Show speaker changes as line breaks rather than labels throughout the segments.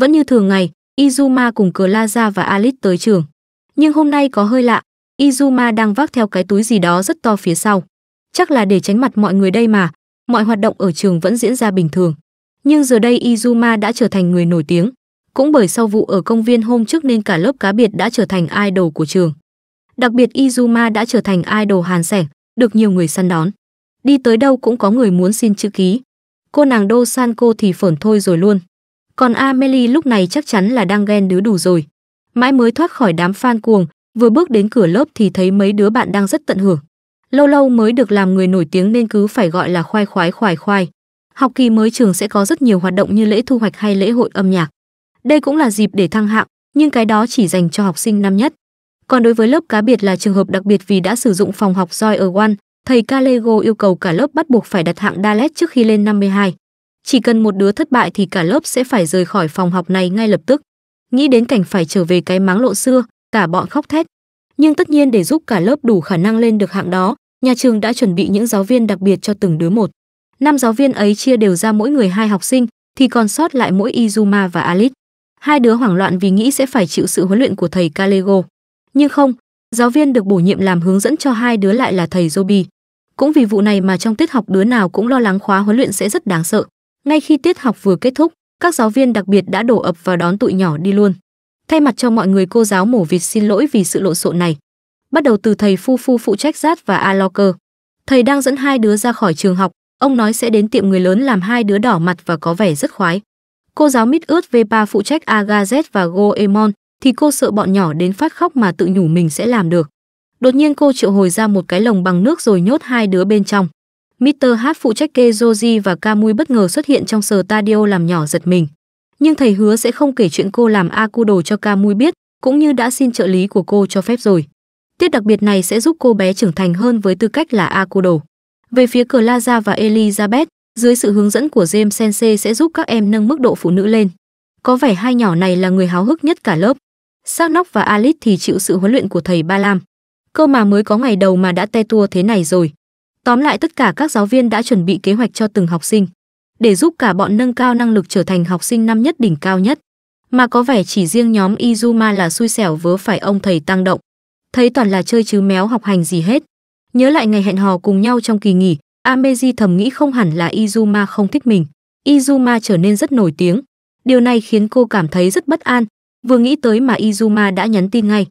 Vẫn như thường ngày, Izuma cùng Claza và Alice tới trường. Nhưng hôm nay có hơi lạ, Izuma đang vác theo cái túi gì đó rất to phía sau. Chắc là để tránh mặt mọi người đây mà, mọi hoạt động ở trường vẫn diễn ra bình thường. Nhưng giờ đây Izuma đã trở thành người nổi tiếng. Cũng bởi sau vụ ở công viên hôm trước nên cả lớp cá biệt đã trở thành idol của trường. Đặc biệt Izuma đã trở thành idol hàn sẻ, được nhiều người săn đón. Đi tới đâu cũng có người muốn xin chữ ký. Cô nàng Đô San cô thì phởn thôi rồi luôn. Còn Amelie lúc này chắc chắn là đang ghen đứa đủ rồi. Mãi mới thoát khỏi đám fan cuồng, vừa bước đến cửa lớp thì thấy mấy đứa bạn đang rất tận hưởng. Lâu lâu mới được làm người nổi tiếng nên cứ phải gọi là khoai khoái khoai khoai. Học kỳ mới trường sẽ có rất nhiều hoạt động như lễ thu hoạch hay lễ hội âm nhạc. Đây cũng là dịp để thăng hạng, nhưng cái đó chỉ dành cho học sinh năm nhất. Còn đối với lớp cá biệt là trường hợp đặc biệt vì đã sử dụng phòng học Joy ở One, thầy Calego yêu cầu cả lớp bắt buộc phải đặt hạng Dalet trước khi lên 52. Chỉ cần một đứa thất bại thì cả lớp sẽ phải rời khỏi phòng học này ngay lập tức. Nghĩ đến cảnh phải trở về cái máng lộ xưa, cả bọn khóc thét. Nhưng tất nhiên để giúp cả lớp đủ khả năng lên được hạng đó, nhà trường đã chuẩn bị những giáo viên đặc biệt cho từng đứa một. Năm giáo viên ấy chia đều ra mỗi người hai học sinh, thì còn sót lại mỗi Izuma và Alice. Hai đứa hoảng loạn vì nghĩ sẽ phải chịu sự huấn luyện của thầy Calego. Nhưng không, giáo viên được bổ nhiệm làm hướng dẫn cho hai đứa lại là thầy Joby. Cũng vì vụ này mà trong tiết học đứa nào cũng lo lắng khóa huấn luyện sẽ rất đáng sợ. Ngay khi tiết học vừa kết thúc, các giáo viên đặc biệt đã đổ ập vào đón tụi nhỏ đi luôn. Thay mặt cho mọi người cô giáo mổ vịt xin lỗi vì sự lộn xộn này. Bắt đầu từ thầy Phu Phu phụ trách rát và A Locker. Thầy đang dẫn hai đứa ra khỏi trường học, ông nói sẽ đến tiệm người lớn làm hai đứa đỏ mặt và có vẻ rất khoái. Cô giáo Mít ướt V3 phụ trách Agaz và Goemon thì cô sợ bọn nhỏ đến phát khóc mà tự nhủ mình sẽ làm được. Đột nhiên cô triệu hồi ra một cái lồng bằng nước rồi nhốt hai đứa bên trong. Mr. H phụ trách kê Joji và Kamui bất ngờ xuất hiện trong sờ Tadio làm nhỏ giật mình. Nhưng thầy hứa sẽ không kể chuyện cô làm Akudo cho Kamui biết, cũng như đã xin trợ lý của cô cho phép rồi. Tiết đặc biệt này sẽ giúp cô bé trưởng thành hơn với tư cách là Akudo. Về phía Laza và Elizabeth, dưới sự hướng dẫn của James Sensei sẽ giúp các em nâng mức độ phụ nữ lên. Có vẻ hai nhỏ này là người háo hức nhất cả lớp. Sắc Nóc và Alice thì chịu sự huấn luyện của thầy Ba Lam. Cơ mà mới có ngày đầu mà đã te tua thế này rồi. Tóm lại tất cả các giáo viên đã chuẩn bị kế hoạch cho từng học sinh để giúp cả bọn nâng cao năng lực trở thành học sinh năm nhất đỉnh cao nhất. Mà có vẻ chỉ riêng nhóm Izuma là xui xẻo vớ phải ông thầy tăng động. Thấy toàn là chơi chứ méo học hành gì hết. Nhớ lại ngày hẹn hò cùng nhau trong kỳ nghỉ, Ameji thầm nghĩ không hẳn là Izuma không thích mình. Izuma trở nên rất nổi tiếng. Điều này khiến cô cảm thấy rất bất an. Vừa nghĩ tới mà Izuma đã nhắn tin ngay.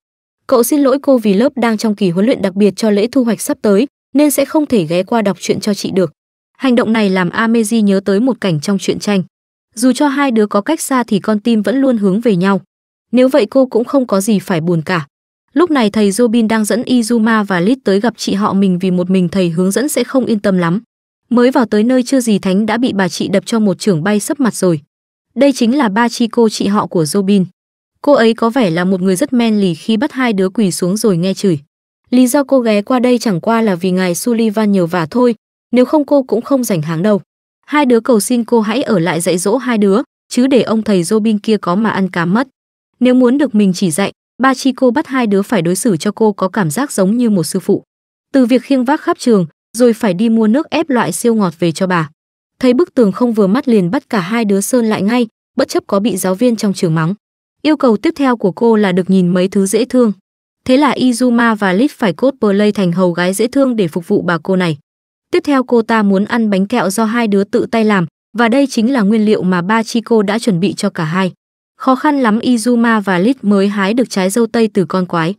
Cậu xin lỗi cô vì lớp đang trong kỳ huấn luyện đặc biệt cho lễ thu hoạch sắp tới, nên sẽ không thể ghé qua đọc truyện cho chị được. Hành động này làm Ameji nhớ tới một cảnh trong truyện tranh. Dù cho hai đứa có cách xa thì con tim vẫn luôn hướng về nhau. Nếu vậy cô cũng không có gì phải buồn cả. Lúc này thầy Robin đang dẫn Izuma và Lit tới gặp chị họ mình vì một mình thầy hướng dẫn sẽ không yên tâm lắm. Mới vào tới nơi chưa gì Thánh đã bị bà chị đập cho một trưởng bay sấp mặt rồi. Đây chính là ba chi cô chị họ của Robin. Cô ấy có vẻ là một người rất men lì khi bắt hai đứa quỳ xuống rồi nghe chửi. Lý do cô ghé qua đây chẳng qua là vì ngài Sullivan nhiều vả thôi, nếu không cô cũng không rảnh hàng đâu. Hai đứa cầu xin cô hãy ở lại dạy dỗ hai đứa, chứ để ông thầy Robin kia có mà ăn cám mất. Nếu muốn được mình chỉ dạy, ba chi cô bắt hai đứa phải đối xử cho cô có cảm giác giống như một sư phụ. Từ việc khiêng vác khắp trường, rồi phải đi mua nước ép loại siêu ngọt về cho bà. Thấy bức tường không vừa mắt liền bắt cả hai đứa sơn lại ngay, bất chấp có bị giáo viên trong trường mắng. Yêu cầu tiếp theo của cô là được nhìn mấy thứ dễ thương. Thế là Izuma và Lit phải cốt cosplay thành hầu gái dễ thương để phục vụ bà cô này. Tiếp theo cô ta muốn ăn bánh kẹo do hai đứa tự tay làm, và đây chính là nguyên liệu mà ba cô đã chuẩn bị cho cả hai. Khó khăn lắm Izuma và Lit mới hái được trái dâu tây từ con quái.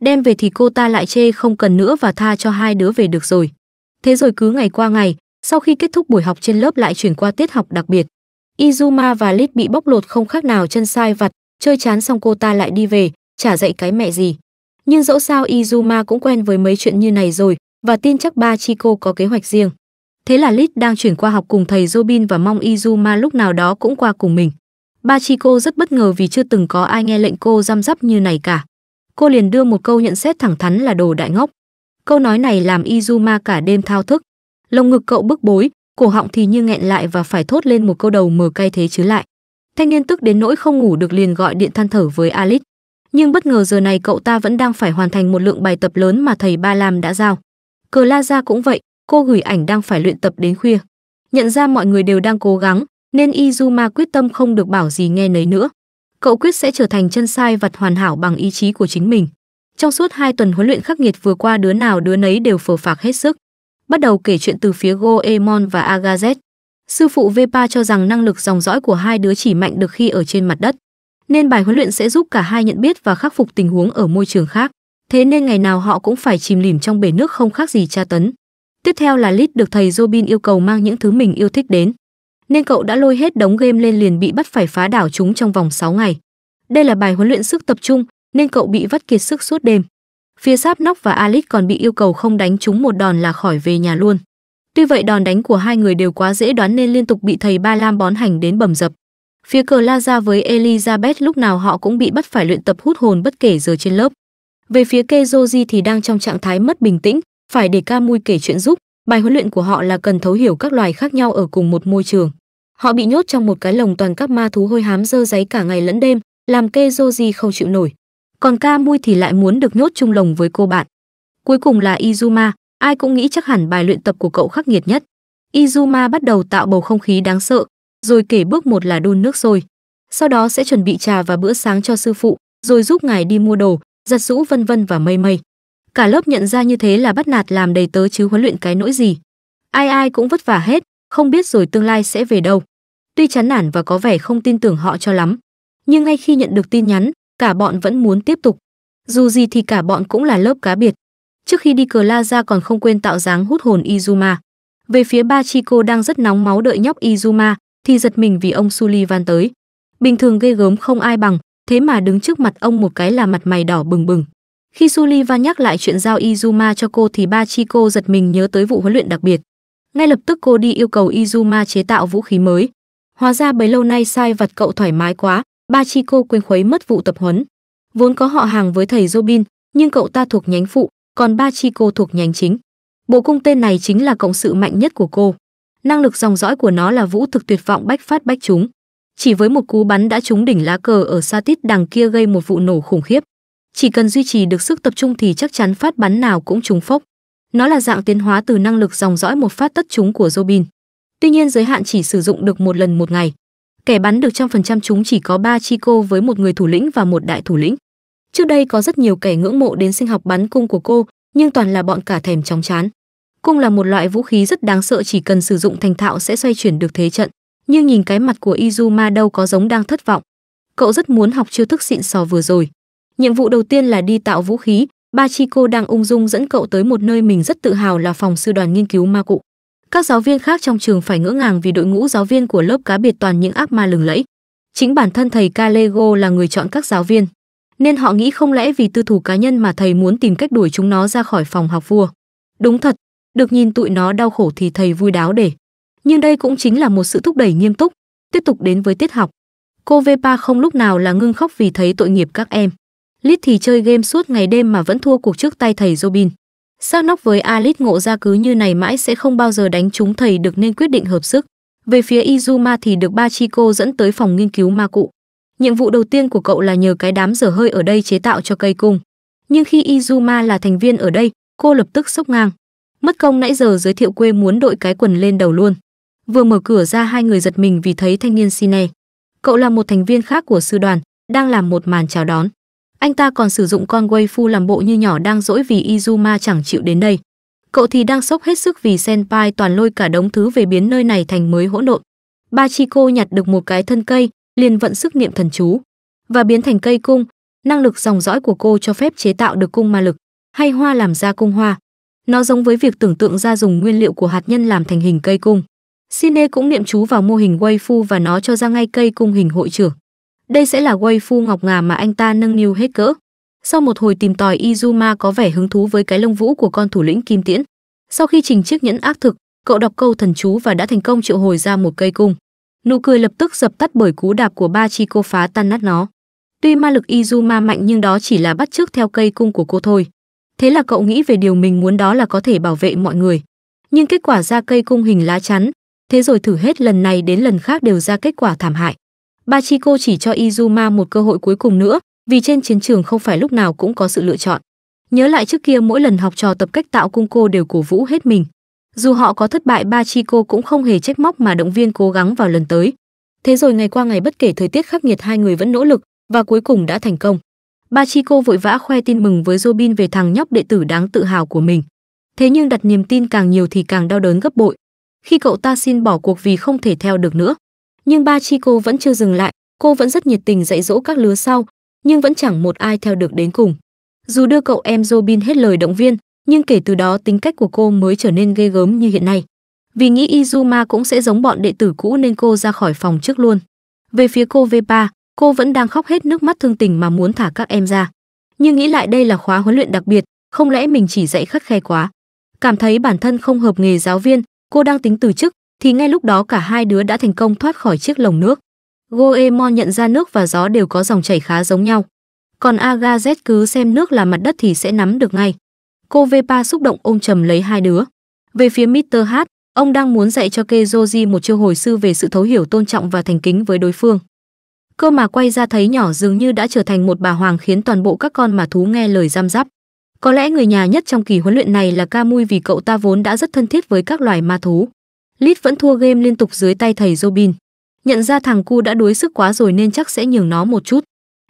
Đem về thì cô ta lại chê không cần nữa và tha cho hai đứa về được rồi. Thế rồi cứ ngày qua ngày, sau khi kết thúc buổi học trên lớp lại chuyển qua tiết học đặc biệt. Izuma và Lit bị bóc lột không khác nào chân sai vặt, chơi chán xong cô ta lại đi về, chả dạy cái mẹ gì nhưng dẫu sao Izuma cũng quen với mấy chuyện như này rồi và tin chắc ba Chico có kế hoạch riêng. Thế là Lit đang chuyển qua học cùng thầy Robin và mong Izuma lúc nào đó cũng qua cùng mình. Ba Chico rất bất ngờ vì chưa từng có ai nghe lệnh cô răm rắp như này cả. Cô liền đưa một câu nhận xét thẳng thắn là đồ đại ngốc. Câu nói này làm Izuma cả đêm thao thức. Lồng ngực cậu bức bối, cổ họng thì như nghẹn lại và phải thốt lên một câu đầu mờ cay thế chứ lại. Thanh niên tức đến nỗi không ngủ được liền gọi điện than thở với Alice nhưng bất ngờ giờ này cậu ta vẫn đang phải hoàn thành một lượng bài tập lớn mà thầy Ba Lam đã giao. Cờ La Gia cũng vậy, cô gửi ảnh đang phải luyện tập đến khuya. Nhận ra mọi người đều đang cố gắng, nên Izuma quyết tâm không được bảo gì nghe nấy nữa. Cậu quyết sẽ trở thành chân sai vật hoàn hảo bằng ý chí của chính mình. Trong suốt hai tuần huấn luyện khắc nghiệt vừa qua đứa nào đứa nấy đều phờ phạc hết sức. Bắt đầu kể chuyện từ phía Goemon và Agazet. Sư phụ Vepa cho rằng năng lực dòng dõi của hai đứa chỉ mạnh được khi ở trên mặt đất nên bài huấn luyện sẽ giúp cả hai nhận biết và khắc phục tình huống ở môi trường khác. Thế nên ngày nào họ cũng phải chìm lìm trong bể nước không khác gì tra tấn. Tiếp theo là Lít được thầy Robin yêu cầu mang những thứ mình yêu thích đến. Nên cậu đã lôi hết đống game lên liền bị bắt phải phá đảo chúng trong vòng 6 ngày. Đây là bài huấn luyện sức tập trung, nên cậu bị vắt kiệt sức suốt đêm. Phía Sáp Nóc và Alice còn bị yêu cầu không đánh chúng một đòn là khỏi về nhà luôn. Tuy vậy đòn đánh của hai người đều quá dễ đoán nên liên tục bị thầy Ba Lam bón hành đến bầm dập. Phía cờ La Gia với Elizabeth lúc nào họ cũng bị bắt phải luyện tập hút hồn bất kể giờ trên lớp. Về phía Kezoji thì đang trong trạng thái mất bình tĩnh, phải để Ca Mui kể chuyện giúp. Bài huấn luyện của họ là cần thấu hiểu các loài khác nhau ở cùng một môi trường. Họ bị nhốt trong một cái lồng toàn các ma thú hôi hám dơ giấy cả ngày lẫn đêm, làm Kezoji không chịu nổi. Còn Ca Mui thì lại muốn được nhốt chung lồng với cô bạn. Cuối cùng là Izuma, ai cũng nghĩ chắc hẳn bài luyện tập của cậu khắc nghiệt nhất. Izuma bắt đầu tạo bầu không khí đáng sợ, rồi kể bước một là đun nước sôi. Sau đó sẽ chuẩn bị trà và bữa sáng cho sư phụ, rồi giúp ngài đi mua đồ, giặt rũ vân vân và mây mây. Cả lớp nhận ra như thế là bắt nạt làm đầy tớ chứ huấn luyện cái nỗi gì. Ai ai cũng vất vả hết, không biết rồi tương lai sẽ về đâu. Tuy chán nản và có vẻ không tin tưởng họ cho lắm, nhưng ngay khi nhận được tin nhắn, cả bọn vẫn muốn tiếp tục. Dù gì thì cả bọn cũng là lớp cá biệt. Trước khi đi cờ la ra còn không quên tạo dáng hút hồn Izuma. Về phía ba Chico đang rất nóng máu đợi nhóc Izuma, thì giật mình vì ông Sullivan tới. Bình thường ghê gớm không ai bằng, thế mà đứng trước mặt ông một cái là mặt mày đỏ bừng bừng. Khi Sullivan nhắc lại chuyện giao Izuma cho cô thì ba chi cô giật mình nhớ tới vụ huấn luyện đặc biệt. Ngay lập tức cô đi yêu cầu Izuma chế tạo vũ khí mới. Hóa ra bấy lâu nay sai vặt cậu thoải mái quá, ba chi cô quên khuấy mất vụ tập huấn. Vốn có họ hàng với thầy Robin, nhưng cậu ta thuộc nhánh phụ, còn ba chi cô thuộc nhánh chính. Bộ cung tên này chính là cộng sự mạnh nhất của cô năng lực dòng dõi của nó là vũ thực tuyệt vọng bách phát bách chúng chỉ với một cú bắn đã trúng đỉnh lá cờ ở xa tít đằng kia gây một vụ nổ khủng khiếp chỉ cần duy trì được sức tập trung thì chắc chắn phát bắn nào cũng trúng phốc nó là dạng tiến hóa từ năng lực dòng dõi một phát tất chúng của Robin. Tuy nhiên giới hạn chỉ sử dụng được một lần một ngày. Kẻ bắn được trăm phần trăm chúng chỉ có ba chi cô với một người thủ lĩnh và một đại thủ lĩnh. Trước đây có rất nhiều kẻ ngưỡng mộ đến sinh học bắn cung của cô, nhưng toàn là bọn cả thèm chóng chán. Cung là một loại vũ khí rất đáng sợ chỉ cần sử dụng thành thạo sẽ xoay chuyển được thế trận, nhưng nhìn cái mặt của Izuma đâu có giống đang thất vọng. Cậu rất muốn học chiêu thức xịn sò vừa rồi. Nhiệm vụ đầu tiên là đi tạo vũ khí, Bachiko đang ung dung dẫn cậu tới một nơi mình rất tự hào là phòng sư đoàn nghiên cứu ma cụ. Các giáo viên khác trong trường phải ngỡ ngàng vì đội ngũ giáo viên của lớp cá biệt toàn những ác ma lừng lẫy. Chính bản thân thầy Kalego là người chọn các giáo viên, nên họ nghĩ không lẽ vì tư thủ cá nhân mà thầy muốn tìm cách đuổi chúng nó ra khỏi phòng học vua. Đúng thật, được nhìn tụi nó đau khổ thì thầy vui đáo để. Nhưng đây cũng chính là một sự thúc đẩy nghiêm túc, tiếp tục đến với tiết học. Cô Vepa không lúc nào là ngưng khóc vì thấy tội nghiệp các em. Lít thì chơi game suốt ngày đêm mà vẫn thua cuộc trước tay thầy Robin. Sao nóc với Alit ngộ ra cứ như này mãi sẽ không bao giờ đánh chúng thầy được nên quyết định hợp sức. Về phía Izuma thì được ba chi cô dẫn tới phòng nghiên cứu ma cụ. Nhiệm vụ đầu tiên của cậu là nhờ cái đám dở hơi ở đây chế tạo cho cây cung. Nhưng khi Izuma là thành viên ở đây, cô lập tức sốc ngang. Mất công nãy giờ giới thiệu quê muốn đội cái quần lên đầu luôn. Vừa mở cửa ra hai người giật mình vì thấy thanh niên Sine. Cậu là một thành viên khác của sư đoàn, đang làm một màn chào đón. Anh ta còn sử dụng con quay phu làm bộ như nhỏ đang dỗi vì Izuma chẳng chịu đến đây. Cậu thì đang sốc hết sức vì Senpai toàn lôi cả đống thứ về biến nơi này thành mới hỗn độn. Ba chi cô nhặt được một cái thân cây, liền vận sức niệm thần chú và biến thành cây cung, năng lực dòng dõi của cô cho phép chế tạo được cung ma lực, hay hoa làm ra cung hoa. Nó giống với việc tưởng tượng ra dùng nguyên liệu của hạt nhân làm thành hình cây cung. Sine cũng niệm chú vào mô hình Weifu và nó cho ra ngay cây cung hình hội trưởng. Đây sẽ là Weifu ngọc ngà mà anh ta nâng niu hết cỡ. Sau một hồi tìm tòi Izuma có vẻ hứng thú với cái lông vũ của con thủ lĩnh Kim Tiễn. Sau khi trình chiếc nhẫn ác thực, cậu đọc câu thần chú và đã thành công triệu hồi ra một cây cung. Nụ cười lập tức dập tắt bởi cú đạp của ba chi cô phá tan nát nó. Tuy ma lực Izuma mạnh nhưng đó chỉ là bắt chước theo cây cung của cô thôi. Thế là cậu nghĩ về điều mình muốn đó là có thể bảo vệ mọi người. Nhưng kết quả ra cây cung hình lá chắn, thế rồi thử hết lần này đến lần khác đều ra kết quả thảm hại. ba chi cô chỉ cho Izuma một cơ hội cuối cùng nữa, vì trên chiến trường không phải lúc nào cũng có sự lựa chọn. Nhớ lại trước kia mỗi lần học trò tập cách tạo cung cô đều cổ vũ hết mình. Dù họ có thất bại ba chi cô cũng không hề trách móc mà động viên cố gắng vào lần tới. Thế rồi ngày qua ngày bất kể thời tiết khắc nghiệt hai người vẫn nỗ lực và cuối cùng đã thành công. Ba chi cô vội vã khoe tin mừng với Robin về thằng nhóc đệ tử đáng tự hào của mình. Thế nhưng đặt niềm tin càng nhiều thì càng đau đớn gấp bội. Khi cậu ta xin bỏ cuộc vì không thể theo được nữa. Nhưng Ba chi cô vẫn chưa dừng lại, cô vẫn rất nhiệt tình dạy dỗ các lứa sau, nhưng vẫn chẳng một ai theo được đến cùng. Dù đưa cậu em Robin hết lời động viên, nhưng kể từ đó tính cách của cô mới trở nên ghê gớm như hiện nay. Vì nghĩ Izuma cũng sẽ giống bọn đệ tử cũ nên cô ra khỏi phòng trước luôn. Về phía cô Vepa, cô vẫn đang khóc hết nước mắt thương tình mà muốn thả các em ra nhưng nghĩ lại đây là khóa huấn luyện đặc biệt không lẽ mình chỉ dạy khắt khe quá cảm thấy bản thân không hợp nghề giáo viên cô đang tính từ chức thì ngay lúc đó cả hai đứa đã thành công thoát khỏi chiếc lồng nước goemon nhận ra nước và gió đều có dòng chảy khá giống nhau còn Agaz cứ xem nước là mặt đất thì sẽ nắm được ngay cô vepa xúc động ôm chầm lấy hai đứa về phía Mr. H, ông đang muốn dạy cho Kezoji một chiêu hồi sư về sự thấu hiểu tôn trọng và thành kính với đối phương cơ mà quay ra thấy nhỏ dường như đã trở thành một bà hoàng khiến toàn bộ các con mà thú nghe lời giam giáp có lẽ người nhà nhất trong kỳ huấn luyện này là ca mui vì cậu ta vốn đã rất thân thiết với các loài ma thú lit vẫn thua game liên tục dưới tay thầy robin nhận ra thằng cu đã đuối sức quá rồi nên chắc sẽ nhường nó một chút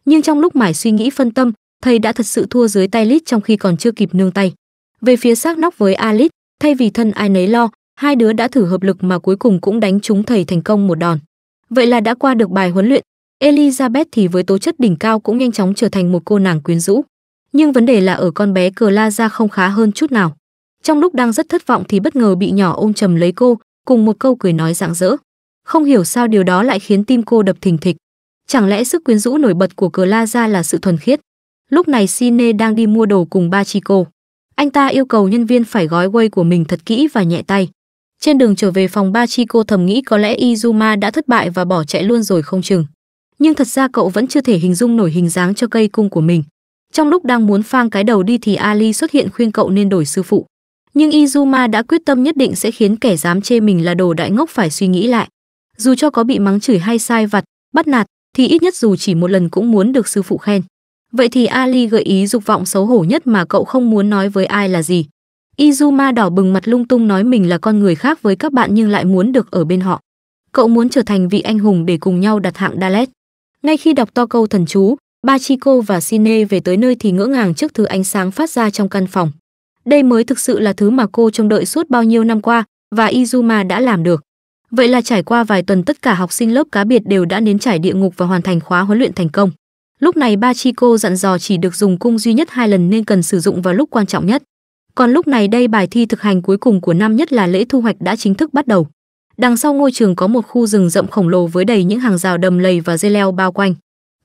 nhưng trong lúc mải suy nghĩ phân tâm thầy đã thật sự thua dưới tay lit trong khi còn chưa kịp nương tay về phía xác nóc với alit thay vì thân ai nấy lo hai đứa đã thử hợp lực mà cuối cùng cũng đánh trúng thầy thành công một đòn vậy là đã qua được bài huấn luyện Elizabeth thì với tố chất đỉnh cao cũng nhanh chóng trở thành một cô nàng quyến rũ. Nhưng vấn đề là ở con bé Clara không khá hơn chút nào. Trong lúc đang rất thất vọng thì bất ngờ bị nhỏ ôm chầm lấy cô, cùng một câu cười nói rạng rỡ. Không hiểu sao điều đó lại khiến tim cô đập thình thịch. Chẳng lẽ sức quyến rũ nổi bật của Clara là sự thuần khiết? Lúc này Sine đang đi mua đồ cùng ba chi cô. Anh ta yêu cầu nhân viên phải gói quay của mình thật kỹ và nhẹ tay. Trên đường trở về phòng ba chi cô thầm nghĩ có lẽ Izuma đã thất bại và bỏ chạy luôn rồi không chừng nhưng thật ra cậu vẫn chưa thể hình dung nổi hình dáng cho cây cung của mình. Trong lúc đang muốn phang cái đầu đi thì Ali xuất hiện khuyên cậu nên đổi sư phụ. Nhưng Izuma đã quyết tâm nhất định sẽ khiến kẻ dám chê mình là đồ đại ngốc phải suy nghĩ lại. Dù cho có bị mắng chửi hay sai vặt, bắt nạt, thì ít nhất dù chỉ một lần cũng muốn được sư phụ khen. Vậy thì Ali gợi ý dục vọng xấu hổ nhất mà cậu không muốn nói với ai là gì. Izuma đỏ bừng mặt lung tung nói mình là con người khác với các bạn nhưng lại muốn được ở bên họ. Cậu muốn trở thành vị anh hùng để cùng nhau đặt hạng Dalet. Ngay khi đọc to câu thần chú, ba Chico và Sine về tới nơi thì ngỡ ngàng trước thứ ánh sáng phát ra trong căn phòng. Đây mới thực sự là thứ mà cô trông đợi suốt bao nhiêu năm qua và Izuma đã làm được. Vậy là trải qua vài tuần tất cả học sinh lớp cá biệt đều đã nếm trải địa ngục và hoàn thành khóa huấn luyện thành công. Lúc này ba Chico dặn dò chỉ được dùng cung duy nhất hai lần nên cần sử dụng vào lúc quan trọng nhất. Còn lúc này đây bài thi thực hành cuối cùng của năm nhất là lễ thu hoạch đã chính thức bắt đầu. Đằng sau ngôi trường có một khu rừng rậm khổng lồ với đầy những hàng rào đầm lầy và dây leo bao quanh.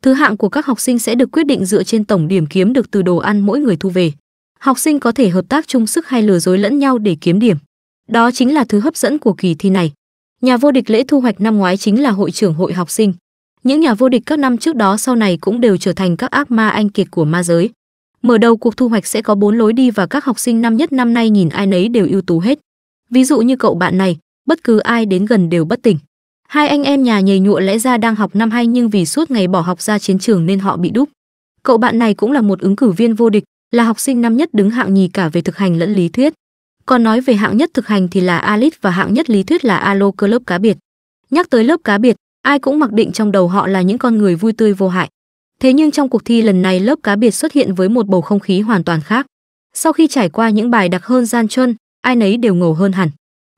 Thứ hạng của các học sinh sẽ được quyết định dựa trên tổng điểm kiếm được từ đồ ăn mỗi người thu về. Học sinh có thể hợp tác chung sức hay lừa dối lẫn nhau để kiếm điểm. Đó chính là thứ hấp dẫn của kỳ thi này. Nhà vô địch lễ thu hoạch năm ngoái chính là hội trưởng hội học sinh. Những nhà vô địch các năm trước đó sau này cũng đều trở thành các ác ma anh kiệt của ma giới. Mở đầu cuộc thu hoạch sẽ có bốn lối đi và các học sinh năm nhất năm nay nhìn ai nấy đều ưu tú hết. Ví dụ như cậu bạn này, bất cứ ai đến gần đều bất tỉnh. Hai anh em nhà nhầy nhụa lẽ ra đang học năm hay nhưng vì suốt ngày bỏ học ra chiến trường nên họ bị đúc. Cậu bạn này cũng là một ứng cử viên vô địch, là học sinh năm nhất đứng hạng nhì cả về thực hành lẫn lý thuyết. Còn nói về hạng nhất thực hành thì là Alice và hạng nhất lý thuyết là Alo cơ lớp cá biệt. Nhắc tới lớp cá biệt, ai cũng mặc định trong đầu họ là những con người vui tươi vô hại. Thế nhưng trong cuộc thi lần này lớp cá biệt xuất hiện với một bầu không khí hoàn toàn khác. Sau khi trải qua những bài đặc hơn gian truân, ai nấy đều ngầu hơn hẳn.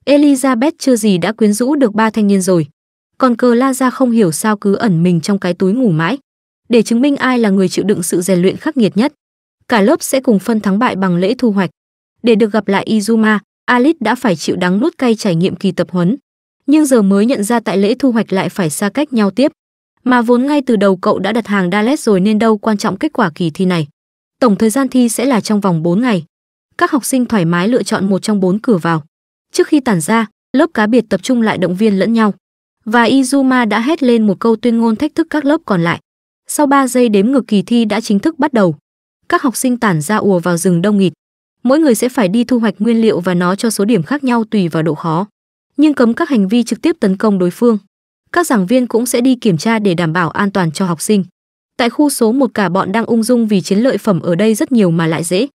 Elizabeth chưa gì đã quyến rũ được ba thanh niên rồi. Còn cờ la ra không hiểu sao cứ ẩn mình trong cái túi ngủ mãi. Để chứng minh ai là người chịu đựng sự rèn luyện khắc nghiệt nhất. Cả lớp sẽ cùng phân thắng bại bằng lễ thu hoạch. Để được gặp lại Izuma, Alice đã phải chịu đắng nuốt cay trải nghiệm kỳ tập huấn. Nhưng giờ mới nhận ra tại lễ thu hoạch lại phải xa cách nhau tiếp. Mà vốn ngay từ đầu cậu đã đặt hàng Dallas rồi nên đâu quan trọng kết quả kỳ thi này. Tổng thời gian thi sẽ là trong vòng 4 ngày. Các học sinh thoải mái lựa chọn một trong bốn cửa vào. Trước khi tản ra, lớp cá biệt tập trung lại động viên lẫn nhau. Và Izuma đã hét lên một câu tuyên ngôn thách thức các lớp còn lại. Sau 3 giây đếm ngược kỳ thi đã chính thức bắt đầu. Các học sinh tản ra ùa vào rừng đông nghịt. Mỗi người sẽ phải đi thu hoạch nguyên liệu và nó cho số điểm khác nhau tùy vào độ khó. Nhưng cấm các hành vi trực tiếp tấn công đối phương. Các giảng viên cũng sẽ đi kiểm tra để đảm bảo an toàn cho học sinh. Tại khu số một cả bọn đang ung dung vì chiến lợi phẩm ở đây rất nhiều mà lại dễ.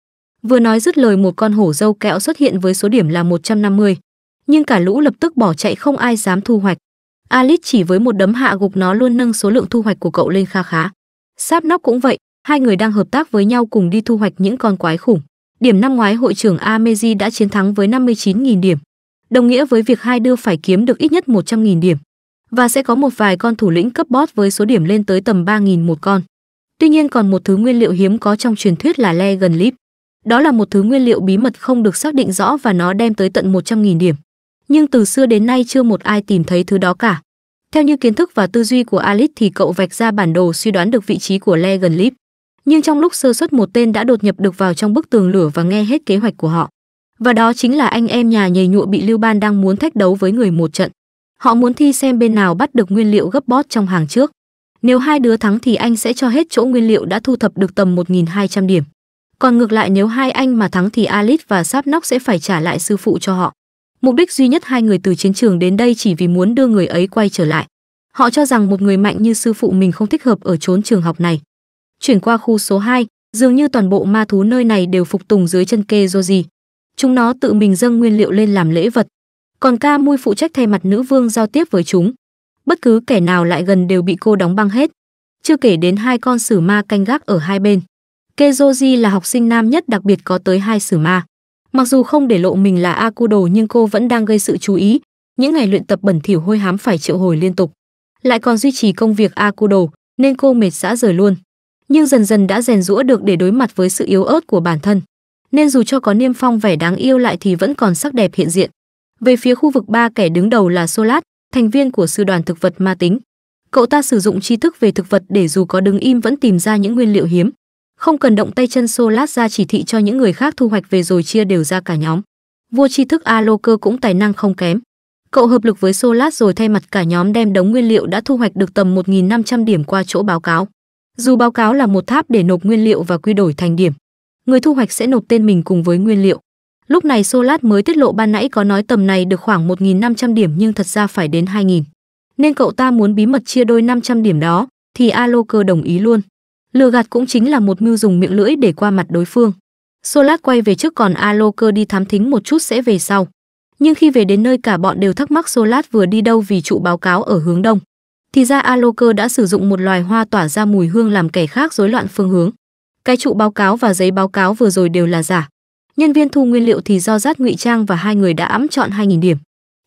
Vừa nói dứt lời một con hổ dâu kẹo xuất hiện với số điểm là 150, nhưng cả lũ lập tức bỏ chạy không ai dám thu hoạch. Alice chỉ với một đấm hạ gục nó luôn nâng số lượng thu hoạch của cậu lên kha khá. Sáp nóc cũng vậy, hai người đang hợp tác với nhau cùng đi thu hoạch những con quái khủng. Điểm năm ngoái hội trưởng ameji đã chiến thắng với 59.000 điểm, đồng nghĩa với việc hai đưa phải kiếm được ít nhất 100.000 điểm. Và sẽ có một vài con thủ lĩnh cấp boss với số điểm lên tới tầm 3.000 một con. Tuy nhiên còn một thứ nguyên liệu hiếm có trong truyền thuyết là le gần lip. Đó là một thứ nguyên liệu bí mật không được xác định rõ và nó đem tới tận 100.000 điểm. Nhưng từ xưa đến nay chưa một ai tìm thấy thứ đó cả. Theo như kiến thức và tư duy của Alice thì cậu vạch ra bản đồ suy đoán được vị trí của Le gần Lip. Nhưng trong lúc sơ xuất một tên đã đột nhập được vào trong bức tường lửa và nghe hết kế hoạch của họ. Và đó chính là anh em nhà nhầy nhụa bị Lưu Ban đang muốn thách đấu với người một trận. Họ muốn thi xem bên nào bắt được nguyên liệu gấp bót trong hàng trước. Nếu hai đứa thắng thì anh sẽ cho hết chỗ nguyên liệu đã thu thập được tầm 1.200 điểm. Còn ngược lại nếu hai anh mà thắng thì Alit và Sáp sẽ phải trả lại sư phụ cho họ. Mục đích duy nhất hai người từ chiến trường đến đây chỉ vì muốn đưa người ấy quay trở lại. Họ cho rằng một người mạnh như sư phụ mình không thích hợp ở chốn trường học này. Chuyển qua khu số 2, dường như toàn bộ ma thú nơi này đều phục tùng dưới chân kê Roji. Chúng nó tự mình dâng nguyên liệu lên làm lễ vật. Còn ca mui phụ trách thay mặt nữ vương giao tiếp với chúng. Bất cứ kẻ nào lại gần đều bị cô đóng băng hết. Chưa kể đến hai con sử ma canh gác ở hai bên. Kezoji là học sinh nam nhất đặc biệt có tới hai sử ma. Mặc dù không để lộ mình là Akudo nhưng cô vẫn đang gây sự chú ý. Những ngày luyện tập bẩn thỉu hôi hám phải triệu hồi liên tục. Lại còn duy trì công việc Akudo nên cô mệt xã rời luôn. Nhưng dần dần đã rèn rũa được để đối mặt với sự yếu ớt của bản thân. Nên dù cho có niêm phong vẻ đáng yêu lại thì vẫn còn sắc đẹp hiện diện. Về phía khu vực ba kẻ đứng đầu là Solat, thành viên của sư đoàn thực vật ma tính. Cậu ta sử dụng tri thức về thực vật để dù có đứng im vẫn tìm ra những nguyên liệu hiếm không cần động tay chân xô lát ra chỉ thị cho những người khác thu hoạch về rồi chia đều ra cả nhóm. Vua tri thức Aloker cũng tài năng không kém. Cậu hợp lực với Solas rồi thay mặt cả nhóm đem đống nguyên liệu đã thu hoạch được tầm 1.500 điểm qua chỗ báo cáo. Dù báo cáo là một tháp để nộp nguyên liệu và quy đổi thành điểm, người thu hoạch sẽ nộp tên mình cùng với nguyên liệu. Lúc này Solas mới tiết lộ ban nãy có nói tầm này được khoảng 1.500 điểm nhưng thật ra phải đến 2.000. Nên cậu ta muốn bí mật chia đôi 500 điểm đó, thì Aloker đồng ý luôn. Lừa gạt cũng chính là một mưu dùng miệng lưỡi để qua mặt đối phương. Solat quay về trước còn Aloker đi thám thính một chút sẽ về sau. Nhưng khi về đến nơi cả bọn đều thắc mắc Solat vừa đi đâu vì trụ báo cáo ở hướng đông. Thì ra Aloker đã sử dụng một loài hoa tỏa ra mùi hương làm kẻ khác rối loạn phương hướng. Cái trụ báo cáo và giấy báo cáo vừa rồi đều là giả. Nhân viên thu nguyên liệu thì do rát Ngụy Trang và hai người đã ẵm chọn 2.000 điểm.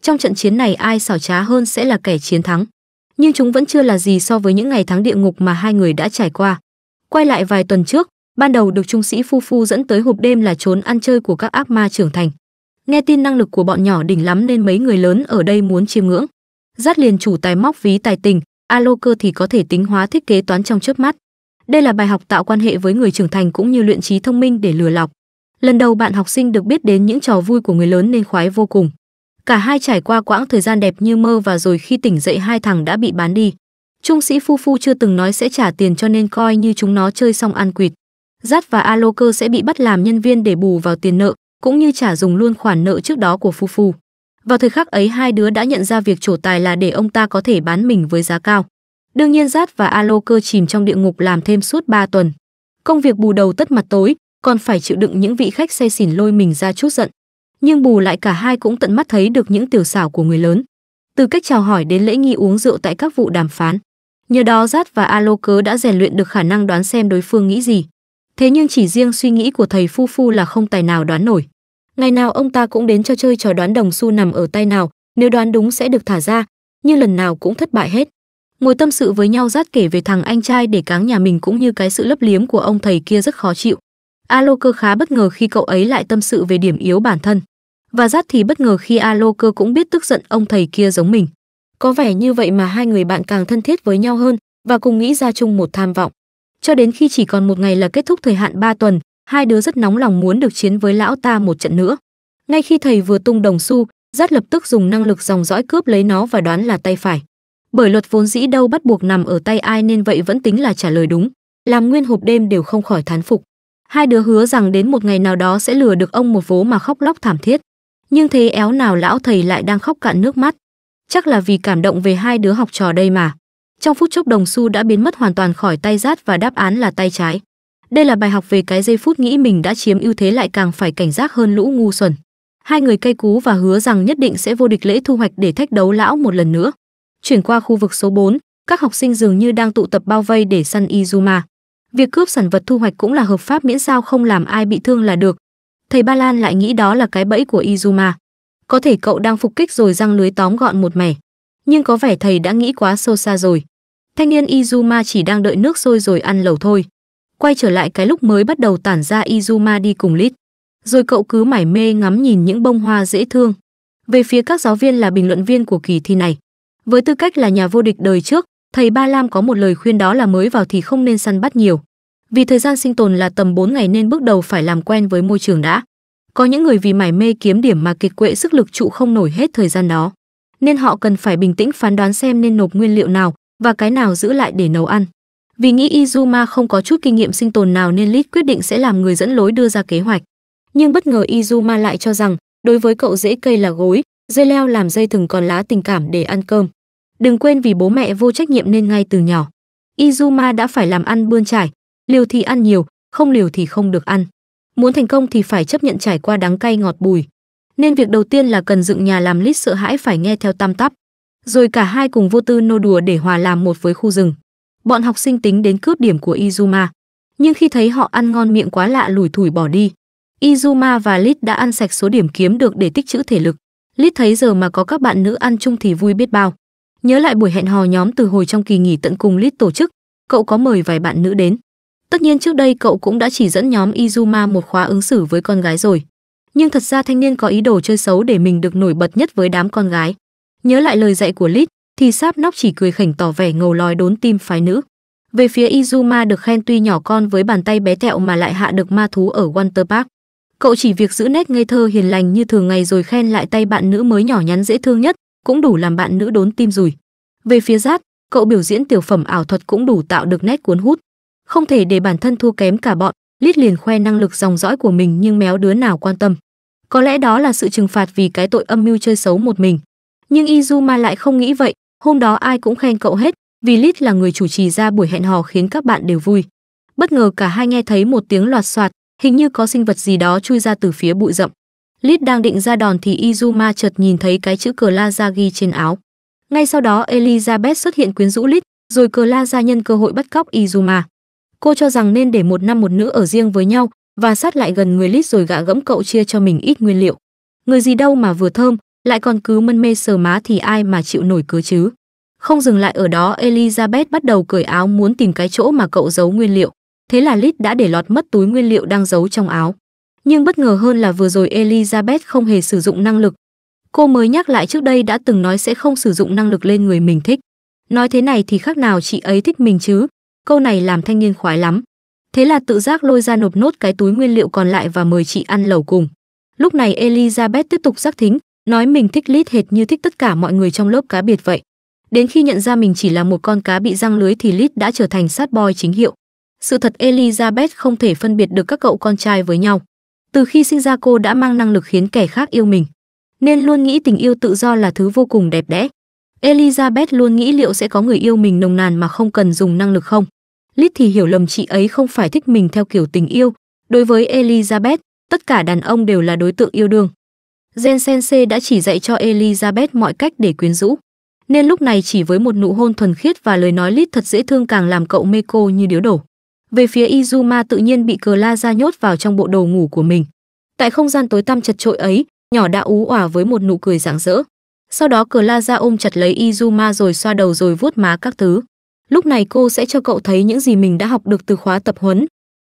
Trong trận chiến này ai xảo trá hơn sẽ là kẻ chiến thắng. Nhưng chúng vẫn chưa là gì so với những ngày tháng địa ngục mà hai người đã trải qua. Quay lại vài tuần trước, ban đầu được trung sĩ Phu Phu dẫn tới hộp đêm là trốn ăn chơi của các ác ma trưởng thành. Nghe tin năng lực của bọn nhỏ đỉnh lắm nên mấy người lớn ở đây muốn chiêm ngưỡng. Dắt liền chủ tài móc ví tài tình, Aloker thì có thể tính hóa thiết kế toán trong chớp mắt. Đây là bài học tạo quan hệ với người trưởng thành cũng như luyện trí thông minh để lừa lọc. Lần đầu bạn học sinh được biết đến những trò vui của người lớn nên khoái vô cùng. Cả hai trải qua quãng thời gian đẹp như mơ và rồi khi tỉnh dậy hai thằng đã bị bán đi. Trung sĩ Phu Phu chưa từng nói sẽ trả tiền cho nên coi như chúng nó chơi xong ăn quỵt. Zat và Aloker sẽ bị bắt làm nhân viên để bù vào tiền nợ, cũng như trả dùng luôn khoản nợ trước đó của Phu Phu. Vào thời khắc ấy hai đứa đã nhận ra việc trổ tài là để ông ta có thể bán mình với giá cao. Đương nhiên Zat và Aloker chìm trong địa ngục làm thêm suốt 3 tuần. Công việc bù đầu tất mặt tối, còn phải chịu đựng những vị khách say xỉn lôi mình ra chút giận. Nhưng bù lại cả hai cũng tận mắt thấy được những tiểu xảo của người lớn. Từ cách chào hỏi đến lễ nghi uống rượu tại các vụ đàm phán. Nhờ đó Dát và Alo Cớ đã rèn luyện được khả năng đoán xem đối phương nghĩ gì. Thế nhưng chỉ riêng suy nghĩ của thầy Phu Phu là không tài nào đoán nổi. Ngày nào ông ta cũng đến cho chơi trò đoán đồng xu nằm ở tay nào, nếu đoán đúng sẽ được thả ra, nhưng lần nào cũng thất bại hết. Ngồi tâm sự với nhau rát kể về thằng anh trai để cáng nhà mình cũng như cái sự lấp liếm của ông thầy kia rất khó chịu. Alo Cơ khá bất ngờ khi cậu ấy lại tâm sự về điểm yếu bản thân. Và rát thì bất ngờ khi Alo Cơ cũng biết tức giận ông thầy kia giống mình. Có vẻ như vậy mà hai người bạn càng thân thiết với nhau hơn và cùng nghĩ ra chung một tham vọng. Cho đến khi chỉ còn một ngày là kết thúc thời hạn 3 tuần, hai đứa rất nóng lòng muốn được chiến với lão ta một trận nữa. Ngay khi thầy vừa tung đồng xu, rất lập tức dùng năng lực dòng dõi cướp lấy nó và đoán là tay phải. Bởi luật vốn dĩ đâu bắt buộc nằm ở tay ai nên vậy vẫn tính là trả lời đúng. Làm nguyên hộp đêm đều không khỏi thán phục. Hai đứa hứa rằng đến một ngày nào đó sẽ lừa được ông một vố mà khóc lóc thảm thiết. Nhưng thế éo nào lão thầy lại đang khóc cạn nước mắt chắc là vì cảm động về hai đứa học trò đây mà. Trong phút chốc đồng xu đã biến mất hoàn toàn khỏi tay rát và đáp án là tay trái. Đây là bài học về cái giây phút nghĩ mình đã chiếm ưu thế lại càng phải cảnh giác hơn lũ ngu xuẩn. Hai người cây cú và hứa rằng nhất định sẽ vô địch lễ thu hoạch để thách đấu lão một lần nữa. Chuyển qua khu vực số 4, các học sinh dường như đang tụ tập bao vây để săn Izuma. Việc cướp sản vật thu hoạch cũng là hợp pháp miễn sao không làm ai bị thương là được. Thầy Ba Lan lại nghĩ đó là cái bẫy của Izuma có thể cậu đang phục kích rồi răng lưới tóm gọn một mẻ. Nhưng có vẻ thầy đã nghĩ quá sâu xa rồi. Thanh niên Izuma chỉ đang đợi nước sôi rồi ăn lẩu thôi. Quay trở lại cái lúc mới bắt đầu tản ra Izuma đi cùng Lít. Rồi cậu cứ mải mê ngắm nhìn những bông hoa dễ thương. Về phía các giáo viên là bình luận viên của kỳ thi này. Với tư cách là nhà vô địch đời trước, thầy Ba Lam có một lời khuyên đó là mới vào thì không nên săn bắt nhiều. Vì thời gian sinh tồn là tầm 4 ngày nên bước đầu phải làm quen với môi trường đã. Có những người vì mải mê kiếm điểm mà kiệt quệ sức lực trụ không nổi hết thời gian đó, nên họ cần phải bình tĩnh phán đoán xem nên nộp nguyên liệu nào và cái nào giữ lại để nấu ăn. Vì nghĩ Izuma không có chút kinh nghiệm sinh tồn nào nên Lit quyết định sẽ làm người dẫn lối đưa ra kế hoạch. Nhưng bất ngờ Izuma lại cho rằng, đối với cậu dễ cây là gối, dây leo làm dây thừng còn lá tình cảm để ăn cơm. Đừng quên vì bố mẹ vô trách nhiệm nên ngay từ nhỏ. Izuma đã phải làm ăn bươn trải, liều thì ăn nhiều, không liều thì không được ăn. Muốn thành công thì phải chấp nhận trải qua đắng cay ngọt bùi. Nên việc đầu tiên là cần dựng nhà làm lít sợ hãi phải nghe theo tam tắp. Rồi cả hai cùng vô tư nô đùa để hòa làm một với khu rừng. Bọn học sinh tính đến cướp điểm của Izuma. Nhưng khi thấy họ ăn ngon miệng quá lạ lủi thủi bỏ đi. Izuma và Lít đã ăn sạch số điểm kiếm được để tích trữ thể lực. Lít thấy giờ mà có các bạn nữ ăn chung thì vui biết bao. Nhớ lại buổi hẹn hò nhóm từ hồi trong kỳ nghỉ tận cùng Lít tổ chức, cậu có mời vài bạn nữ đến. Tất nhiên trước đây cậu cũng đã chỉ dẫn nhóm Izuma một khóa ứng xử với con gái rồi. Nhưng thật ra thanh niên có ý đồ chơi xấu để mình được nổi bật nhất với đám con gái. Nhớ lại lời dạy của Lít, thì sáp nóc chỉ cười khỉnh tỏ vẻ ngầu lòi đốn tim phái nữ. Về phía Izuma được khen tuy nhỏ con với bàn tay bé tẹo mà lại hạ được ma thú ở Winter Park. Cậu chỉ việc giữ nét ngây thơ hiền lành như thường ngày rồi khen lại tay bạn nữ mới nhỏ nhắn dễ thương nhất, cũng đủ làm bạn nữ đốn tim rồi. Về phía Giát, cậu biểu diễn tiểu phẩm ảo thuật cũng đủ tạo được nét cuốn hút không thể để bản thân thua kém cả bọn lít liền khoe năng lực dòng dõi của mình nhưng méo đứa nào quan tâm có lẽ đó là sự trừng phạt vì cái tội âm mưu chơi xấu một mình nhưng izuma lại không nghĩ vậy hôm đó ai cũng khen cậu hết vì lít là người chủ trì ra buổi hẹn hò khiến các bạn đều vui bất ngờ cả hai nghe thấy một tiếng loạt soạt hình như có sinh vật gì đó chui ra từ phía bụi rậm lít đang định ra đòn thì izuma chợt nhìn thấy cái chữ cờ la ra ghi trên áo ngay sau đó elizabeth xuất hiện quyến rũ lít rồi cờ la ra nhân cơ hội bắt cóc izuma cô cho rằng nên để một nam một nữ ở riêng với nhau và sát lại gần người lít rồi gạ gẫm cậu chia cho mình ít nguyên liệu người gì đâu mà vừa thơm lại còn cứ mân mê sờ má thì ai mà chịu nổi cứ chứ không dừng lại ở đó elizabeth bắt đầu cởi áo muốn tìm cái chỗ mà cậu giấu nguyên liệu thế là lít đã để lọt mất túi nguyên liệu đang giấu trong áo nhưng bất ngờ hơn là vừa rồi elizabeth không hề sử dụng năng lực cô mới nhắc lại trước đây đã từng nói sẽ không sử dụng năng lực lên người mình thích nói thế này thì khác nào chị ấy thích mình chứ Câu này làm thanh niên khoái lắm. Thế là tự giác lôi ra nộp nốt cái túi nguyên liệu còn lại và mời chị ăn lẩu cùng. Lúc này Elizabeth tiếp tục giác thính, nói mình thích lít hệt như thích tất cả mọi người trong lớp cá biệt vậy. Đến khi nhận ra mình chỉ là một con cá bị răng lưới thì Lít đã trở thành sát boy chính hiệu. Sự thật Elizabeth không thể phân biệt được các cậu con trai với nhau. Từ khi sinh ra cô đã mang năng lực khiến kẻ khác yêu mình, nên luôn nghĩ tình yêu tự do là thứ vô cùng đẹp đẽ. Elizabeth luôn nghĩ liệu sẽ có người yêu mình nồng nàn mà không cần dùng năng lực không. Lít thì hiểu lầm chị ấy không phải thích mình theo kiểu tình yêu. Đối với Elizabeth, tất cả đàn ông đều là đối tượng yêu đương. Gen Sensei đã chỉ dạy cho Elizabeth mọi cách để quyến rũ. Nên lúc này chỉ với một nụ hôn thuần khiết và lời nói lít thật dễ thương càng làm cậu mê cô như điếu đổ. Về phía Izuma tự nhiên bị cờ la ra nhốt vào trong bộ đồ ngủ của mình. Tại không gian tối tăm chật trội ấy, nhỏ đã ú ỏa với một nụ cười rạng rỡ. Sau đó cờ la ra ôm chặt lấy Izuma rồi xoa đầu rồi vuốt má các thứ lúc này cô sẽ cho cậu thấy những gì mình đã học được từ khóa tập huấn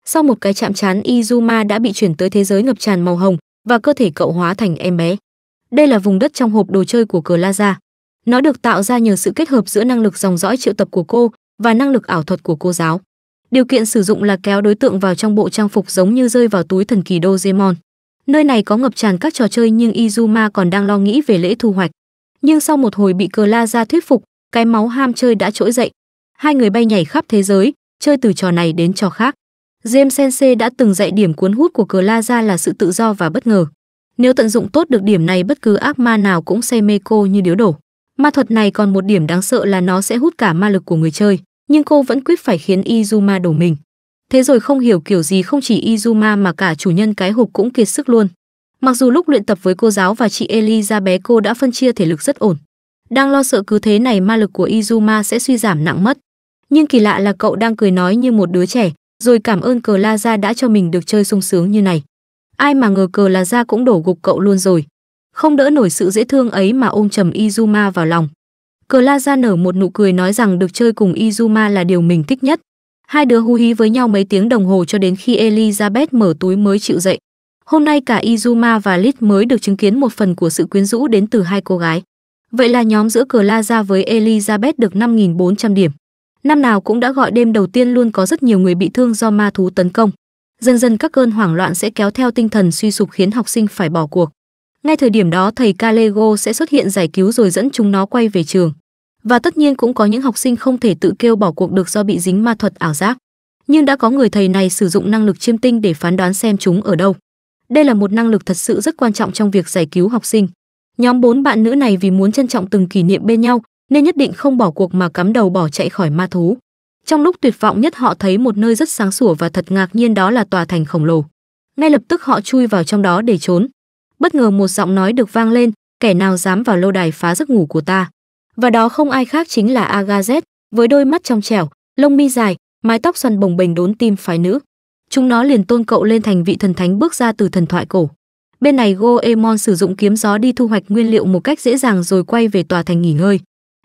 sau một cái chạm trán izuma đã bị chuyển tới thế giới ngập tràn màu hồng và cơ thể cậu hóa thành em bé đây là vùng đất trong hộp đồ chơi của cờ laza nó được tạo ra nhờ sự kết hợp giữa năng lực dòng dõi triệu tập của cô và năng lực ảo thuật của cô giáo điều kiện sử dụng là kéo đối tượng vào trong bộ trang phục giống như rơi vào túi thần kỳ dozemon nơi này có ngập tràn các trò chơi nhưng izuma còn đang lo nghĩ về lễ thu hoạch nhưng sau một hồi bị cờ la ra thuyết phục cái máu ham chơi đã trỗi dậy hai người bay nhảy khắp thế giới, chơi từ trò này đến trò khác. James Sensei đã từng dạy điểm cuốn hút của Cờ La Ra là sự tự do và bất ngờ. Nếu tận dụng tốt được điểm này bất cứ ác ma nào cũng say mê cô như điếu đổ. Ma thuật này còn một điểm đáng sợ là nó sẽ hút cả ma lực của người chơi, nhưng cô vẫn quyết phải khiến Izuma đổ mình. Thế rồi không hiểu kiểu gì không chỉ Izuma mà cả chủ nhân cái hộp cũng kiệt sức luôn. Mặc dù lúc luyện tập với cô giáo và chị Eliza bé cô đã phân chia thể lực rất ổn. Đang lo sợ cứ thế này ma lực của Izuma sẽ suy giảm nặng mất, nhưng kỳ lạ là cậu đang cười nói như một đứa trẻ, rồi cảm ơn cờ la ra đã cho mình được chơi sung sướng như này. Ai mà ngờ cờ là ra cũng đổ gục cậu luôn rồi. Không đỡ nổi sự dễ thương ấy mà ôm chầm Izuma vào lòng. Cờ la ra nở một nụ cười nói rằng được chơi cùng Izuma là điều mình thích nhất. Hai đứa hú hí với nhau mấy tiếng đồng hồ cho đến khi Elizabeth mở túi mới chịu dậy. Hôm nay cả Izuma và Lit mới được chứng kiến một phần của sự quyến rũ đến từ hai cô gái. Vậy là nhóm giữa Cờ La Gia với Elizabeth được 5.400 điểm năm nào cũng đã gọi đêm đầu tiên luôn có rất nhiều người bị thương do ma thú tấn công. Dần dần các cơn hoảng loạn sẽ kéo theo tinh thần suy sụp khiến học sinh phải bỏ cuộc. Ngay thời điểm đó thầy Calego sẽ xuất hiện giải cứu rồi dẫn chúng nó quay về trường. Và tất nhiên cũng có những học sinh không thể tự kêu bỏ cuộc được do bị dính ma thuật ảo giác. Nhưng đã có người thầy này sử dụng năng lực chiêm tinh để phán đoán xem chúng ở đâu. Đây là một năng lực thật sự rất quan trọng trong việc giải cứu học sinh. Nhóm bốn bạn nữ này vì muốn trân trọng từng kỷ niệm bên nhau, nên nhất định không bỏ cuộc mà cắm đầu bỏ chạy khỏi ma thú. Trong lúc tuyệt vọng nhất họ thấy một nơi rất sáng sủa và thật ngạc nhiên đó là tòa thành khổng lồ. Ngay lập tức họ chui vào trong đó để trốn. Bất ngờ một giọng nói được vang lên, kẻ nào dám vào lâu đài phá giấc ngủ của ta. Và đó không ai khác chính là Agazet, với đôi mắt trong trẻo, lông mi dài, mái tóc xoăn bồng bềnh đốn tim phái nữ. Chúng nó liền tôn cậu lên thành vị thần thánh bước ra từ thần thoại cổ. Bên này Goemon sử dụng kiếm gió đi thu hoạch nguyên liệu một cách dễ dàng rồi quay về tòa thành nghỉ ngơi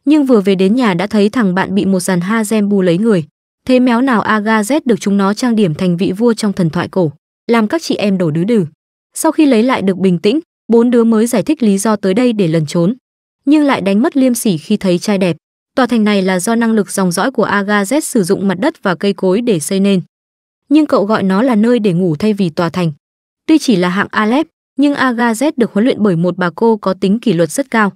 nhưng vừa về đến nhà đã thấy thằng bạn bị một dàn ha gem bu lấy người. Thế méo nào Agazet được chúng nó trang điểm thành vị vua trong thần thoại cổ, làm các chị em đổ đứ đừ. Sau khi lấy lại được bình tĩnh, bốn đứa mới giải thích lý do tới đây để lần trốn, nhưng lại đánh mất liêm sỉ khi thấy trai đẹp. Tòa thành này là do năng lực dòng dõi của Agazet sử dụng mặt đất và cây cối để xây nên. Nhưng cậu gọi nó là nơi để ngủ thay vì tòa thành. Tuy chỉ là hạng Aleph, nhưng Agazet được huấn luyện bởi một bà cô có tính kỷ luật rất cao.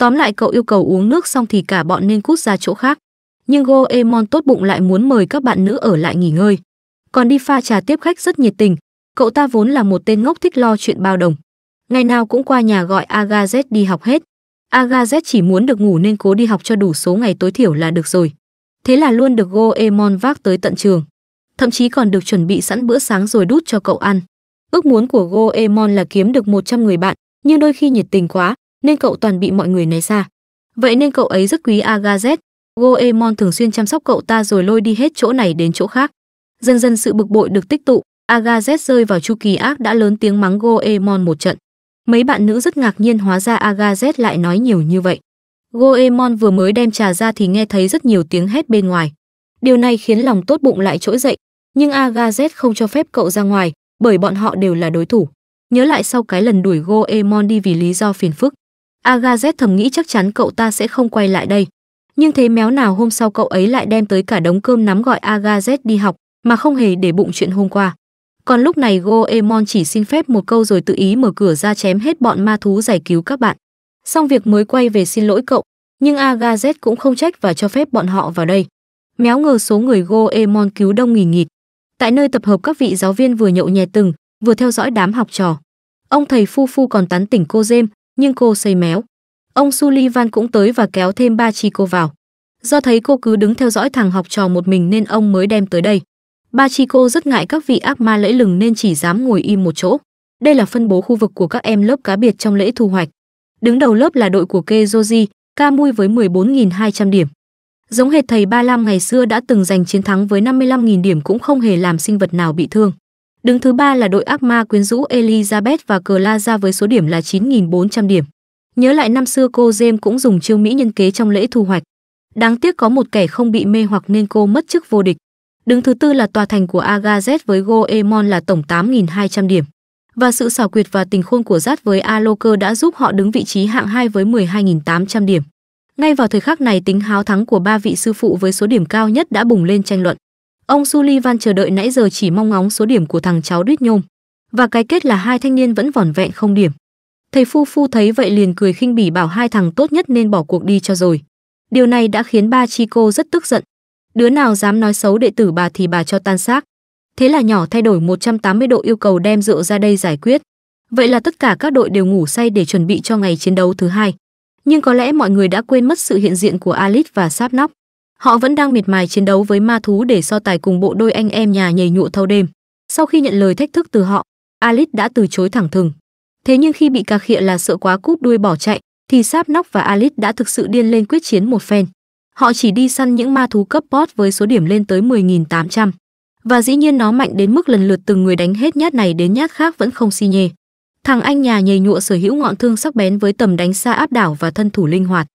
Tóm lại cậu yêu cầu uống nước xong thì cả bọn nên cút ra chỗ khác. Nhưng Goemon tốt bụng lại muốn mời các bạn nữ ở lại nghỉ ngơi. Còn đi pha trà tiếp khách rất nhiệt tình, cậu ta vốn là một tên ngốc thích lo chuyện bao đồng. Ngày nào cũng qua nhà gọi Agazet đi học hết. Agazet chỉ muốn được ngủ nên cố đi học cho đủ số ngày tối thiểu là được rồi. Thế là luôn được Goemon vác tới tận trường. Thậm chí còn được chuẩn bị sẵn bữa sáng rồi đút cho cậu ăn. Ước muốn của Goemon là kiếm được 100 người bạn, nhưng đôi khi nhiệt tình quá, nên cậu toàn bị mọi người né xa. Vậy nên cậu ấy rất quý Agazet, Goemon thường xuyên chăm sóc cậu ta rồi lôi đi hết chỗ này đến chỗ khác. Dần dần sự bực bội được tích tụ, Agazet rơi vào chu kỳ ác đã lớn tiếng mắng Goemon một trận. Mấy bạn nữ rất ngạc nhiên hóa ra Agazet lại nói nhiều như vậy. Goemon vừa mới đem trà ra thì nghe thấy rất nhiều tiếng hét bên ngoài. Điều này khiến lòng tốt bụng lại trỗi dậy, nhưng Agazet không cho phép cậu ra ngoài, bởi bọn họ đều là đối thủ. Nhớ lại sau cái lần đuổi Goemon đi vì lý do phiền phức, Agazet thầm nghĩ chắc chắn cậu ta sẽ không quay lại đây. Nhưng thế méo nào hôm sau cậu ấy lại đem tới cả đống cơm nắm gọi Agazet đi học, mà không hề để bụng chuyện hôm qua. Còn lúc này Goemon chỉ xin phép một câu rồi tự ý mở cửa ra chém hết bọn ma thú giải cứu các bạn. Xong việc mới quay về xin lỗi cậu, nhưng Agazet cũng không trách và cho phép bọn họ vào đây. Méo ngờ số người Goemon cứu đông nghỉ nghịt. Tại nơi tập hợp các vị giáo viên vừa nhậu nhẹt từng, vừa theo dõi đám học trò. Ông thầy Phu Phu còn tán tỉnh cô Jem, nhưng cô xây méo. Ông Sullivan cũng tới và kéo thêm ba chi cô vào. Do thấy cô cứ đứng theo dõi thằng học trò một mình nên ông mới đem tới đây. Ba chi cô rất ngại các vị ác ma lẫy lừng nên chỉ dám ngồi im một chỗ. Đây là phân bố khu vực của các em lớp cá biệt trong lễ thu hoạch. Đứng đầu lớp là đội của Kejoji, Kamui với 14.200 điểm. Giống hệt thầy Ba Lam ngày xưa đã từng giành chiến thắng với 55.000 điểm cũng không hề làm sinh vật nào bị thương. Đứng thứ ba là đội ác ma quyến rũ Elizabeth và Claza với số điểm là 9.400 điểm. Nhớ lại năm xưa cô James cũng dùng chiêu mỹ nhân kế trong lễ thu hoạch. Đáng tiếc có một kẻ không bị mê hoặc nên cô mất chức vô địch. Đứng thứ tư là tòa thành của Agazet với Goemon là tổng 8.200 điểm. Và sự xảo quyệt và tình khôn của Zat với Aloker đã giúp họ đứng vị trí hạng 2 với 12.800 điểm. Ngay vào thời khắc này tính háo thắng của ba vị sư phụ với số điểm cao nhất đã bùng lên tranh luận. Ông Sullivan chờ đợi nãy giờ chỉ mong ngóng số điểm của thằng cháu Đít Nhôm. Và cái kết là hai thanh niên vẫn vỏn vẹn không điểm. Thầy Phu Phu thấy vậy liền cười khinh bỉ bảo hai thằng tốt nhất nên bỏ cuộc đi cho rồi. Điều này đã khiến ba chi cô rất tức giận. Đứa nào dám nói xấu đệ tử bà thì bà cho tan xác. Thế là nhỏ thay đổi 180 độ yêu cầu đem rượu ra đây giải quyết. Vậy là tất cả các đội đều ngủ say để chuẩn bị cho ngày chiến đấu thứ hai. Nhưng có lẽ mọi người đã quên mất sự hiện diện của Alice và Sáp Nóc. Họ vẫn đang miệt mài chiến đấu với ma thú để so tài cùng bộ đôi anh em nhà nhảy nhụa thâu đêm. Sau khi nhận lời thách thức từ họ, Alice đã từ chối thẳng thừng. Thế nhưng khi bị cà khịa là sợ quá cúp đuôi bỏ chạy, thì Sáp Nóc và Alice đã thực sự điên lên quyết chiến một phen. Họ chỉ đi săn những ma thú cấp bot với số điểm lên tới 10.800. Và dĩ nhiên nó mạnh đến mức lần lượt từng người đánh hết nhát này đến nhát khác vẫn không si nhê. Thằng anh nhà nhầy nhụa sở hữu ngọn thương sắc bén với tầm đánh xa áp đảo và thân thủ linh hoạt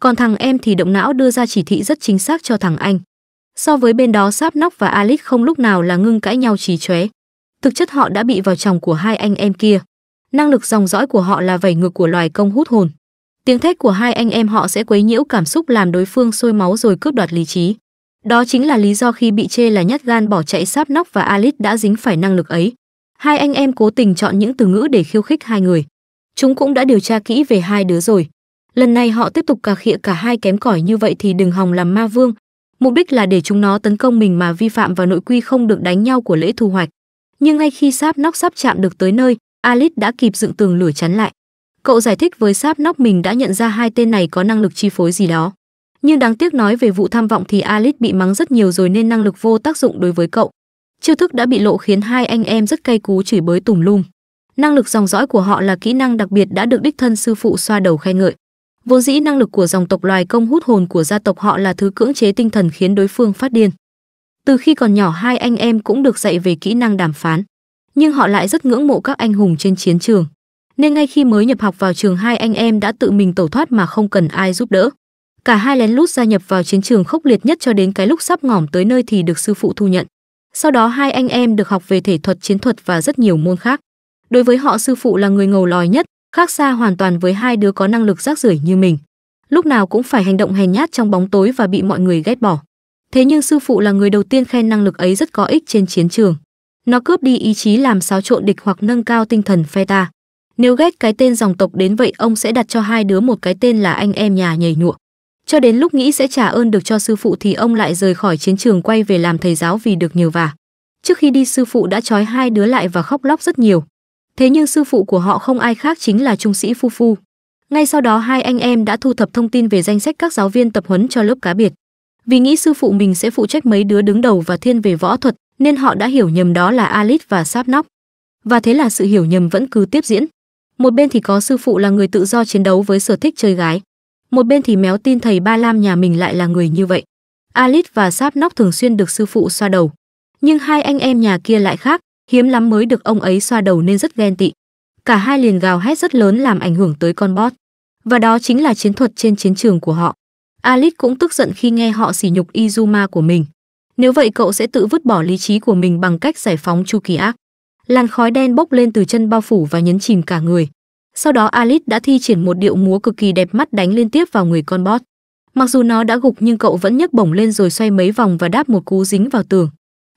còn thằng em thì động não đưa ra chỉ thị rất chính xác cho thằng anh so với bên đó sáp nóc và alice không lúc nào là ngưng cãi nhau trì chóe thực chất họ đã bị vào chồng của hai anh em kia năng lực dòng dõi của họ là vẩy ngược của loài công hút hồn tiếng thét của hai anh em họ sẽ quấy nhiễu cảm xúc làm đối phương sôi máu rồi cướp đoạt lý trí đó chính là lý do khi bị chê là nhát gan bỏ chạy sáp nóc và alice đã dính phải năng lực ấy hai anh em cố tình chọn những từ ngữ để khiêu khích hai người chúng cũng đã điều tra kỹ về hai đứa rồi Lần này họ tiếp tục cà khịa cả hai kém cỏi như vậy thì đừng hòng làm ma vương. Mục đích là để chúng nó tấn công mình mà vi phạm vào nội quy không được đánh nhau của lễ thu hoạch. Nhưng ngay khi sáp nóc sắp chạm được tới nơi, Alit đã kịp dựng tường lửa chắn lại. Cậu giải thích với sáp nóc mình đã nhận ra hai tên này có năng lực chi phối gì đó. Nhưng đáng tiếc nói về vụ tham vọng thì Alit bị mắng rất nhiều rồi nên năng lực vô tác dụng đối với cậu. Chiêu thức đã bị lộ khiến hai anh em rất cay cú chửi bới tùm lum. Năng lực dòng dõi của họ là kỹ năng đặc biệt đã được đích thân sư phụ xoa đầu khen ngợi. Vô dĩ năng lực của dòng tộc loài công hút hồn của gia tộc họ là thứ cưỡng chế tinh thần khiến đối phương phát điên. Từ khi còn nhỏ hai anh em cũng được dạy về kỹ năng đàm phán, nhưng họ lại rất ngưỡng mộ các anh hùng trên chiến trường. Nên ngay khi mới nhập học vào trường hai anh em đã tự mình tẩu thoát mà không cần ai giúp đỡ. Cả hai lén lút gia nhập vào chiến trường khốc liệt nhất cho đến cái lúc sắp ngỏm tới nơi thì được sư phụ thu nhận. Sau đó hai anh em được học về thể thuật chiến thuật và rất nhiều môn khác. Đối với họ sư phụ là người ngầu lòi nhất, khác xa hoàn toàn với hai đứa có năng lực rác rưởi như mình lúc nào cũng phải hành động hèn nhát trong bóng tối và bị mọi người ghét bỏ thế nhưng sư phụ là người đầu tiên khen năng lực ấy rất có ích trên chiến trường nó cướp đi ý chí làm xáo trộn địch hoặc nâng cao tinh thần phe ta nếu ghét cái tên dòng tộc đến vậy ông sẽ đặt cho hai đứa một cái tên là anh em nhà nhảy nhụa cho đến lúc nghĩ sẽ trả ơn được cho sư phụ thì ông lại rời khỏi chiến trường quay về làm thầy giáo vì được nhiều vả trước khi đi sư phụ đã trói hai đứa lại và khóc lóc rất nhiều thế nhưng sư phụ của họ không ai khác chính là trung sĩ Phu Phu. Ngay sau đó hai anh em đã thu thập thông tin về danh sách các giáo viên tập huấn cho lớp cá biệt. Vì nghĩ sư phụ mình sẽ phụ trách mấy đứa đứng đầu và thiên về võ thuật, nên họ đã hiểu nhầm đó là Alit và Sáp Nóc. Và thế là sự hiểu nhầm vẫn cứ tiếp diễn. Một bên thì có sư phụ là người tự do chiến đấu với sở thích chơi gái, một bên thì méo tin thầy Ba Lam nhà mình lại là người như vậy. Alit và Sáp Nóc thường xuyên được sư phụ xoa đầu, nhưng hai anh em nhà kia lại khác, hiếm lắm mới được ông ấy xoa đầu nên rất ghen tị. Cả hai liền gào hét rất lớn làm ảnh hưởng tới con bot. Và đó chính là chiến thuật trên chiến trường của họ. Alice cũng tức giận khi nghe họ sỉ nhục Izuma của mình. Nếu vậy cậu sẽ tự vứt bỏ lý trí của mình bằng cách giải phóng chu kỳ ác. Làn khói đen bốc lên từ chân bao phủ và nhấn chìm cả người. Sau đó Alice đã thi triển một điệu múa cực kỳ đẹp mắt đánh liên tiếp vào người con bot. Mặc dù nó đã gục nhưng cậu vẫn nhấc bổng lên rồi xoay mấy vòng và đáp một cú dính vào tường.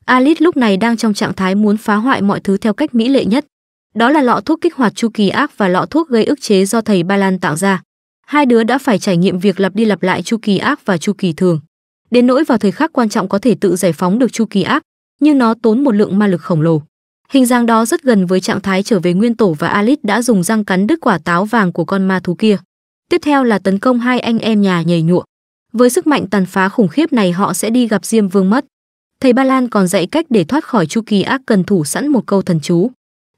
Alice lúc này đang trong trạng thái muốn phá hoại mọi thứ theo cách mỹ lệ nhất. Đó là lọ thuốc kích hoạt chu kỳ ác và lọ thuốc gây ức chế do thầy Ba Lan tạo ra. Hai đứa đã phải trải nghiệm việc lặp đi lặp lại chu kỳ ác và chu kỳ thường. Đến nỗi vào thời khắc quan trọng có thể tự giải phóng được chu kỳ ác, nhưng nó tốn một lượng ma lực khổng lồ. Hình dạng đó rất gần với trạng thái trở về nguyên tổ và Alice đã dùng răng cắn đứt quả táo vàng của con ma thú kia. Tiếp theo là tấn công hai anh em nhà nhảy nhụa. Với sức mạnh tàn phá khủng khiếp này họ sẽ đi gặp Diêm Vương mất. Thầy Ba Lan còn dạy cách để thoát khỏi chu kỳ ác cần thủ sẵn một câu thần chú,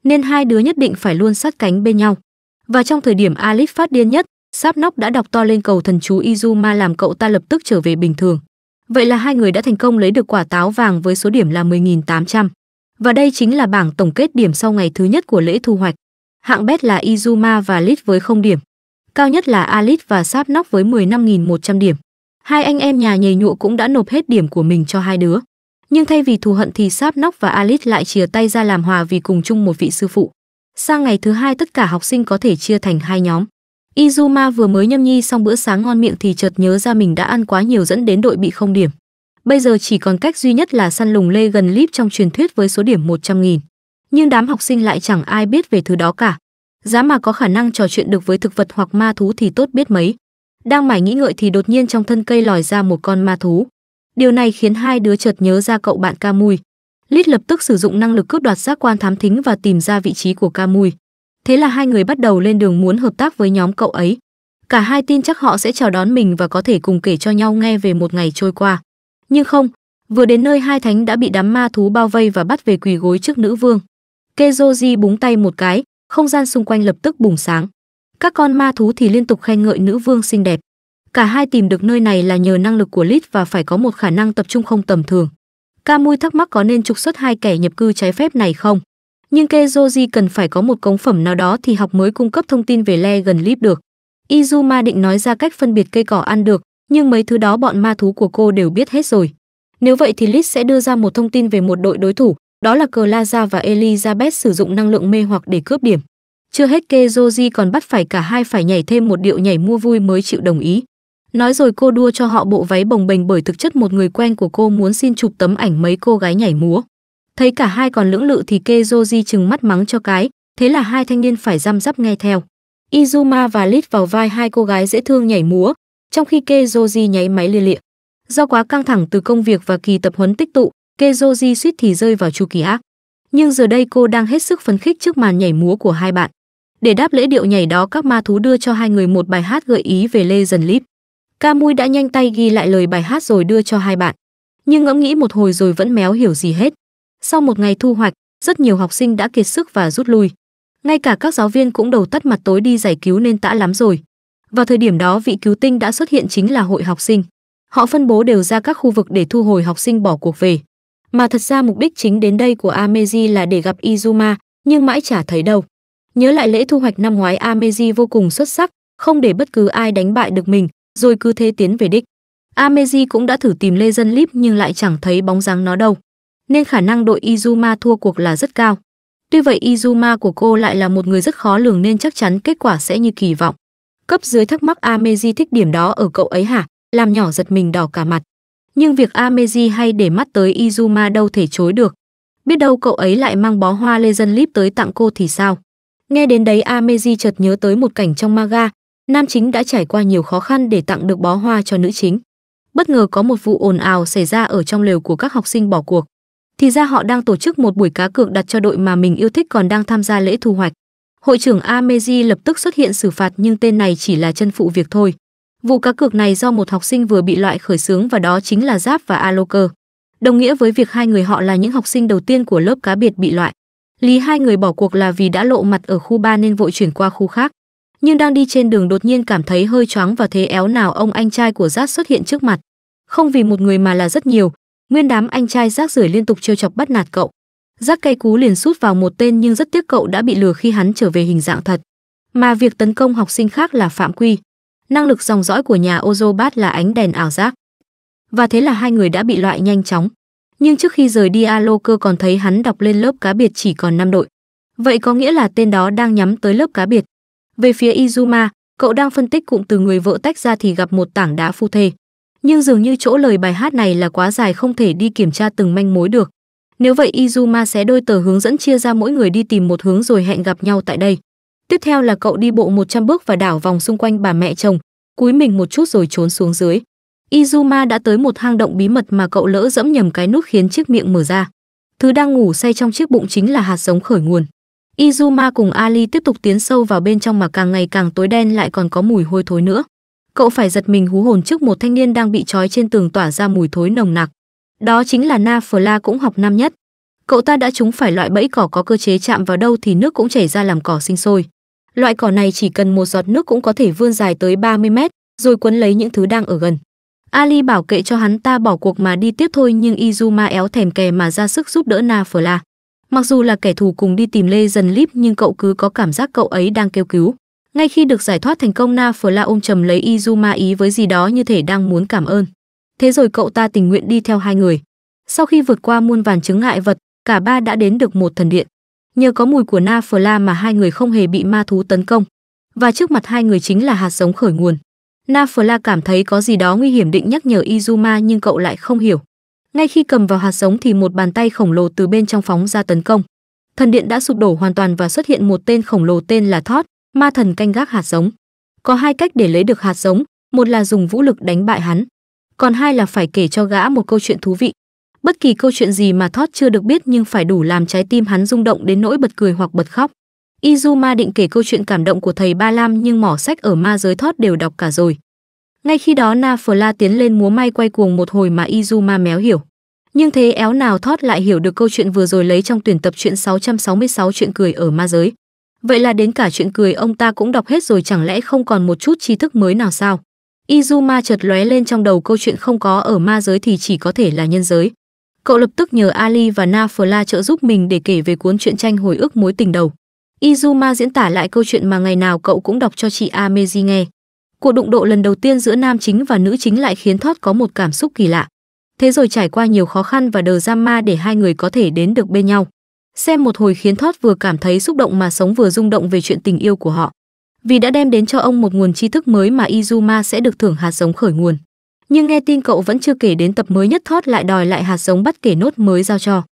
nên hai đứa nhất định phải luôn sát cánh bên nhau. Và trong thời điểm Alip phát điên nhất, Sáp Nóc đã đọc to lên cầu thần chú Izuma làm cậu ta lập tức trở về bình thường. Vậy là hai người đã thành công lấy được quả táo vàng với số điểm là 10.800. Và đây chính là bảng tổng kết điểm sau ngày thứ nhất của lễ thu hoạch. Hạng bét là Izuma và Lit với 0 điểm. Cao nhất là Alit và Sáp Nóc với 15.100 điểm. Hai anh em nhà nhầy nhụa cũng đã nộp hết điểm của mình cho hai đứa nhưng thay vì thù hận thì Sáp Nóc và Alice lại chia tay ra làm hòa vì cùng chung một vị sư phụ. Sang ngày thứ hai tất cả học sinh có thể chia thành hai nhóm. Izuma vừa mới nhâm nhi xong bữa sáng ngon miệng thì chợt nhớ ra mình đã ăn quá nhiều dẫn đến đội bị không điểm. Bây giờ chỉ còn cách duy nhất là săn lùng lê gần lip trong truyền thuyết với số điểm 100.000. Nhưng đám học sinh lại chẳng ai biết về thứ đó cả. Giá mà có khả năng trò chuyện được với thực vật hoặc ma thú thì tốt biết mấy. Đang mải nghĩ ngợi thì đột nhiên trong thân cây lòi ra một con ma thú. Điều này khiến hai đứa chợt nhớ ra cậu bạn Ca Mùi. Lít lập tức sử dụng năng lực cướp đoạt giác quan thám thính và tìm ra vị trí của Ca Mùi. Thế là hai người bắt đầu lên đường muốn hợp tác với nhóm cậu ấy. Cả hai tin chắc họ sẽ chào đón mình và có thể cùng kể cho nhau nghe về một ngày trôi qua. Nhưng không, vừa đến nơi hai thánh đã bị đám ma thú bao vây và bắt về quỳ gối trước nữ vương. Kezoji búng tay một cái, không gian xung quanh lập tức bùng sáng. Các con ma thú thì liên tục khen ngợi nữ vương xinh đẹp. Cả hai tìm được nơi này là nhờ năng lực của Lit và phải có một khả năng tập trung không tầm thường. Camui thắc mắc có nên trục xuất hai kẻ nhập cư trái phép này không? Nhưng Kezoji cần phải có một cống phẩm nào đó thì học mới cung cấp thông tin về le gần Lit được. Izuma định nói ra cách phân biệt cây cỏ ăn được, nhưng mấy thứ đó bọn ma thú của cô đều biết hết rồi. Nếu vậy thì Lit sẽ đưa ra một thông tin về một đội đối thủ, đó là Claza và Elizabeth sử dụng năng lượng mê hoặc để cướp điểm. Chưa hết Kezoji còn bắt phải cả hai phải nhảy thêm một điệu nhảy mua vui mới chịu đồng ý. Nói rồi cô đua cho họ bộ váy bồng bềnh bởi thực chất một người quen của cô muốn xin chụp tấm ảnh mấy cô gái nhảy múa. Thấy cả hai còn lưỡng lự thì Kezoji chừng mắt mắng cho cái, thế là hai thanh niên phải răm rắp nghe theo. Izuma và Lit vào vai hai cô gái dễ thương nhảy múa, trong khi Kezoji nháy máy lia lịa. Do quá căng thẳng từ công việc và kỳ tập huấn tích tụ, Kezoji suýt thì rơi vào chu kỳ ác. Nhưng giờ đây cô đang hết sức phấn khích trước màn nhảy múa của hai bạn. Để đáp lễ điệu nhảy đó các ma thú đưa cho hai người một bài hát gợi ý về Legend Leap. Ca Mui đã nhanh tay ghi lại lời bài hát rồi đưa cho hai bạn. Nhưng ngẫm nghĩ một hồi rồi vẫn méo hiểu gì hết. Sau một ngày thu hoạch, rất nhiều học sinh đã kiệt sức và rút lui. Ngay cả các giáo viên cũng đầu tắt mặt tối đi giải cứu nên tã lắm rồi. Vào thời điểm đó vị cứu tinh đã xuất hiện chính là hội học sinh. Họ phân bố đều ra các khu vực để thu hồi học sinh bỏ cuộc về. Mà thật ra mục đích chính đến đây của Ameji là để gặp Izuma, nhưng mãi chả thấy đâu. Nhớ lại lễ thu hoạch năm ngoái Ameji vô cùng xuất sắc, không để bất cứ ai đánh bại được mình, rồi cứ thế tiến về đích. Ameji cũng đã thử tìm Lê Dân Líp nhưng lại chẳng thấy bóng dáng nó đâu, nên khả năng đội Izuma thua cuộc là rất cao. Tuy vậy Izuma của cô lại là một người rất khó lường nên chắc chắn kết quả sẽ như kỳ vọng. Cấp dưới thắc mắc Ameji thích điểm đó ở cậu ấy hả, làm nhỏ giật mình đỏ cả mặt. Nhưng việc Ameji hay để mắt tới Izuma đâu thể chối được. Biết đâu cậu ấy lại mang bó hoa Lê Dân Líp tới tặng cô thì sao? Nghe đến đấy Ameji chợt nhớ tới một cảnh trong manga, nam chính đã trải qua nhiều khó khăn để tặng được bó hoa cho nữ chính. Bất ngờ có một vụ ồn ào xảy ra ở trong lều của các học sinh bỏ cuộc. Thì ra họ đang tổ chức một buổi cá cược đặt cho đội mà mình yêu thích còn đang tham gia lễ thu hoạch. Hội trưởng Ameji lập tức xuất hiện xử phạt nhưng tên này chỉ là chân phụ việc thôi. Vụ cá cược này do một học sinh vừa bị loại khởi xướng và đó chính là Giáp và Aloker. Đồng nghĩa với việc hai người họ là những học sinh đầu tiên của lớp cá biệt bị loại. Lý hai người bỏ cuộc là vì đã lộ mặt ở khu 3 nên vội chuyển qua khu khác nhưng đang đi trên đường đột nhiên cảm thấy hơi choáng và thế éo nào ông anh trai của giác xuất hiện trước mặt không vì một người mà là rất nhiều nguyên đám anh trai rác rưởi liên tục trêu chọc bắt nạt cậu rác cay cú liền sút vào một tên nhưng rất tiếc cậu đã bị lừa khi hắn trở về hình dạng thật mà việc tấn công học sinh khác là phạm quy năng lực dòng dõi của nhà ozobat là ánh đèn ảo giác và thế là hai người đã bị loại nhanh chóng nhưng trước khi rời đi alo cơ còn thấy hắn đọc lên lớp cá biệt chỉ còn năm đội vậy có nghĩa là tên đó đang nhắm tới lớp cá biệt về phía Izuma, cậu đang phân tích cụm từ người vợ tách ra thì gặp một tảng đá phu thê. Nhưng dường như chỗ lời bài hát này là quá dài không thể đi kiểm tra từng manh mối được. Nếu vậy Izuma sẽ đôi tờ hướng dẫn chia ra mỗi người đi tìm một hướng rồi hẹn gặp nhau tại đây. Tiếp theo là cậu đi bộ 100 bước và đảo vòng xung quanh bà mẹ chồng, cúi mình một chút rồi trốn xuống dưới. Izuma đã tới một hang động bí mật mà cậu lỡ dẫm nhầm cái nút khiến chiếc miệng mở ra. Thứ đang ngủ say trong chiếc bụng chính là hạt giống khởi nguồn. Izuma cùng Ali tiếp tục tiến sâu vào bên trong mà càng ngày càng tối đen lại còn có mùi hôi thối nữa. Cậu phải giật mình hú hồn trước một thanh niên đang bị trói trên tường tỏa ra mùi thối nồng nặc. Đó chính là Na Phla cũng học năm nhất. Cậu ta đã trúng phải loại bẫy cỏ có cơ chế chạm vào đâu thì nước cũng chảy ra làm cỏ sinh sôi. Loại cỏ này chỉ cần một giọt nước cũng có thể vươn dài tới 30 mét, rồi quấn lấy những thứ đang ở gần. Ali bảo kệ cho hắn ta bỏ cuộc mà đi tiếp thôi nhưng Izuma éo thèm kè mà ra sức giúp đỡ Na Phla. Mặc dù là kẻ thù cùng đi tìm Lê Dần Líp nhưng cậu cứ có cảm giác cậu ấy đang kêu cứu. Ngay khi được giải thoát thành công Na Phở La ôm chầm lấy Izuma ý với gì đó như thể đang muốn cảm ơn. Thế rồi cậu ta tình nguyện đi theo hai người. Sau khi vượt qua muôn vàn chứng ngại vật, cả ba đã đến được một thần điện. Nhờ có mùi của Na Phở La mà hai người không hề bị ma thú tấn công. Và trước mặt hai người chính là hạt giống khởi nguồn. Na Phở La cảm thấy có gì đó nguy hiểm định nhắc nhở Izuma nhưng cậu lại không hiểu ngay khi cầm vào hạt giống thì một bàn tay khổng lồ từ bên trong phóng ra tấn công thần điện đã sụp đổ hoàn toàn và xuất hiện một tên khổng lồ tên là thót ma thần canh gác hạt giống có hai cách để lấy được hạt giống một là dùng vũ lực đánh bại hắn còn hai là phải kể cho gã một câu chuyện thú vị bất kỳ câu chuyện gì mà thót chưa được biết nhưng phải đủ làm trái tim hắn rung động đến nỗi bật cười hoặc bật khóc izuma định kể câu chuyện cảm động của thầy ba lam nhưng mỏ sách ở ma giới thót đều đọc cả rồi ngay khi đó Na La tiến lên múa may quay cuồng một hồi mà Izuma méo hiểu. Nhưng thế éo nào thoát lại hiểu được câu chuyện vừa rồi lấy trong tuyển tập chuyện 666 chuyện cười ở ma giới. Vậy là đến cả chuyện cười ông ta cũng đọc hết rồi chẳng lẽ không còn một chút tri thức mới nào sao? Izuma chợt lóe lên trong đầu câu chuyện không có ở ma giới thì chỉ có thể là nhân giới. Cậu lập tức nhờ Ali và Na La trợ giúp mình để kể về cuốn truyện tranh hồi ức mối tình đầu. Izuma diễn tả lại câu chuyện mà ngày nào cậu cũng đọc cho chị Ameji nghe. Cuộc đụng độ lần đầu tiên giữa nam chính và nữ chính lại khiến Thoát có một cảm xúc kỳ lạ. Thế rồi trải qua nhiều khó khăn và đờ giam ma để hai người có thể đến được bên nhau. Xem một hồi khiến Thoát vừa cảm thấy xúc động mà sống vừa rung động về chuyện tình yêu của họ. Vì đã đem đến cho ông một nguồn tri thức mới mà Izuma sẽ được thưởng hạt giống khởi nguồn. Nhưng nghe tin cậu vẫn chưa kể đến tập mới nhất Thoát lại đòi lại hạt giống bất kể nốt mới giao cho.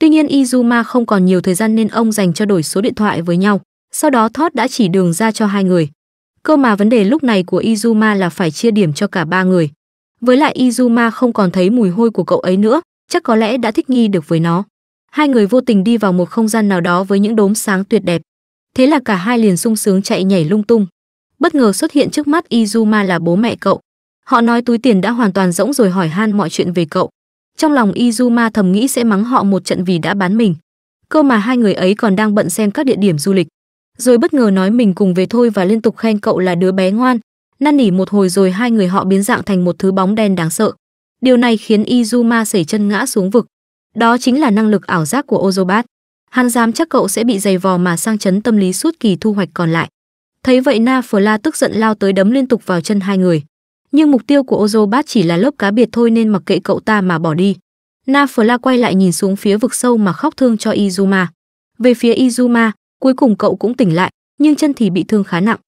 Tuy nhiên Izuma không còn nhiều thời gian nên ông dành cho đổi số điện thoại với nhau. Sau đó Thoát đã chỉ đường ra cho hai người. Cơ mà vấn đề lúc này của Izuma là phải chia điểm cho cả ba người. Với lại Izuma không còn thấy mùi hôi của cậu ấy nữa, chắc có lẽ đã thích nghi được với nó. Hai người vô tình đi vào một không gian nào đó với những đốm sáng tuyệt đẹp. Thế là cả hai liền sung sướng chạy nhảy lung tung. Bất ngờ xuất hiện trước mắt Izuma là bố mẹ cậu. Họ nói túi tiền đã hoàn toàn rỗng rồi hỏi han mọi chuyện về cậu. Trong lòng Izuma thầm nghĩ sẽ mắng họ một trận vì đã bán mình. Cơ mà hai người ấy còn đang bận xem các địa điểm du lịch rồi bất ngờ nói mình cùng về thôi và liên tục khen cậu là đứa bé ngoan. Năn nỉ một hồi rồi hai người họ biến dạng thành một thứ bóng đen đáng sợ. Điều này khiến Izuma sẩy chân ngã xuống vực. Đó chính là năng lực ảo giác của Ozobat. Hắn dám chắc cậu sẽ bị giày vò mà sang chấn tâm lý suốt kỳ thu hoạch còn lại. Thấy vậy Na Fla tức giận lao tới đấm liên tục vào chân hai người. Nhưng mục tiêu của Ozobat chỉ là lớp cá biệt thôi nên mặc kệ cậu ta mà bỏ đi. Na Fla quay lại nhìn xuống phía vực sâu mà khóc thương cho Izuma. Về phía Izuma, Cuối cùng cậu cũng tỉnh lại, nhưng chân thì bị thương khá nặng.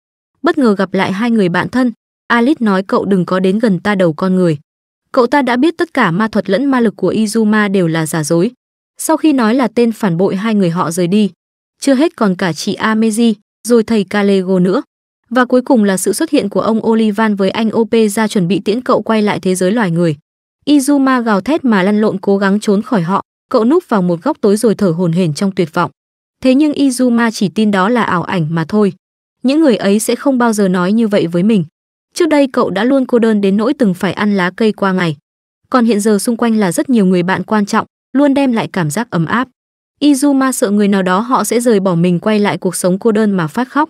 Bất ngờ gặp lại hai người bạn thân, Alice nói cậu đừng có đến gần ta đầu con người. Cậu ta đã biết tất cả ma thuật lẫn ma lực của Izuma đều là giả dối. Sau khi nói là tên phản bội hai người họ rời đi. Chưa hết còn cả chị Ameji, rồi thầy Kalego nữa. Và cuối cùng là sự xuất hiện của ông Olivan với anh OP ra chuẩn bị tiễn cậu quay lại thế giới loài người. Izuma gào thét mà lăn lộn cố gắng trốn khỏi họ, cậu núp vào một góc tối rồi thở hổn hển trong tuyệt vọng. Thế nhưng Izuma chỉ tin đó là ảo ảnh mà thôi. Những người ấy sẽ không bao giờ nói như vậy với mình. Trước đây cậu đã luôn cô đơn đến nỗi từng phải ăn lá cây qua ngày. Còn hiện giờ xung quanh là rất nhiều người bạn quan trọng, luôn đem lại cảm giác ấm áp. Izuma sợ người nào đó họ sẽ rời bỏ mình quay lại cuộc sống cô đơn mà phát khóc.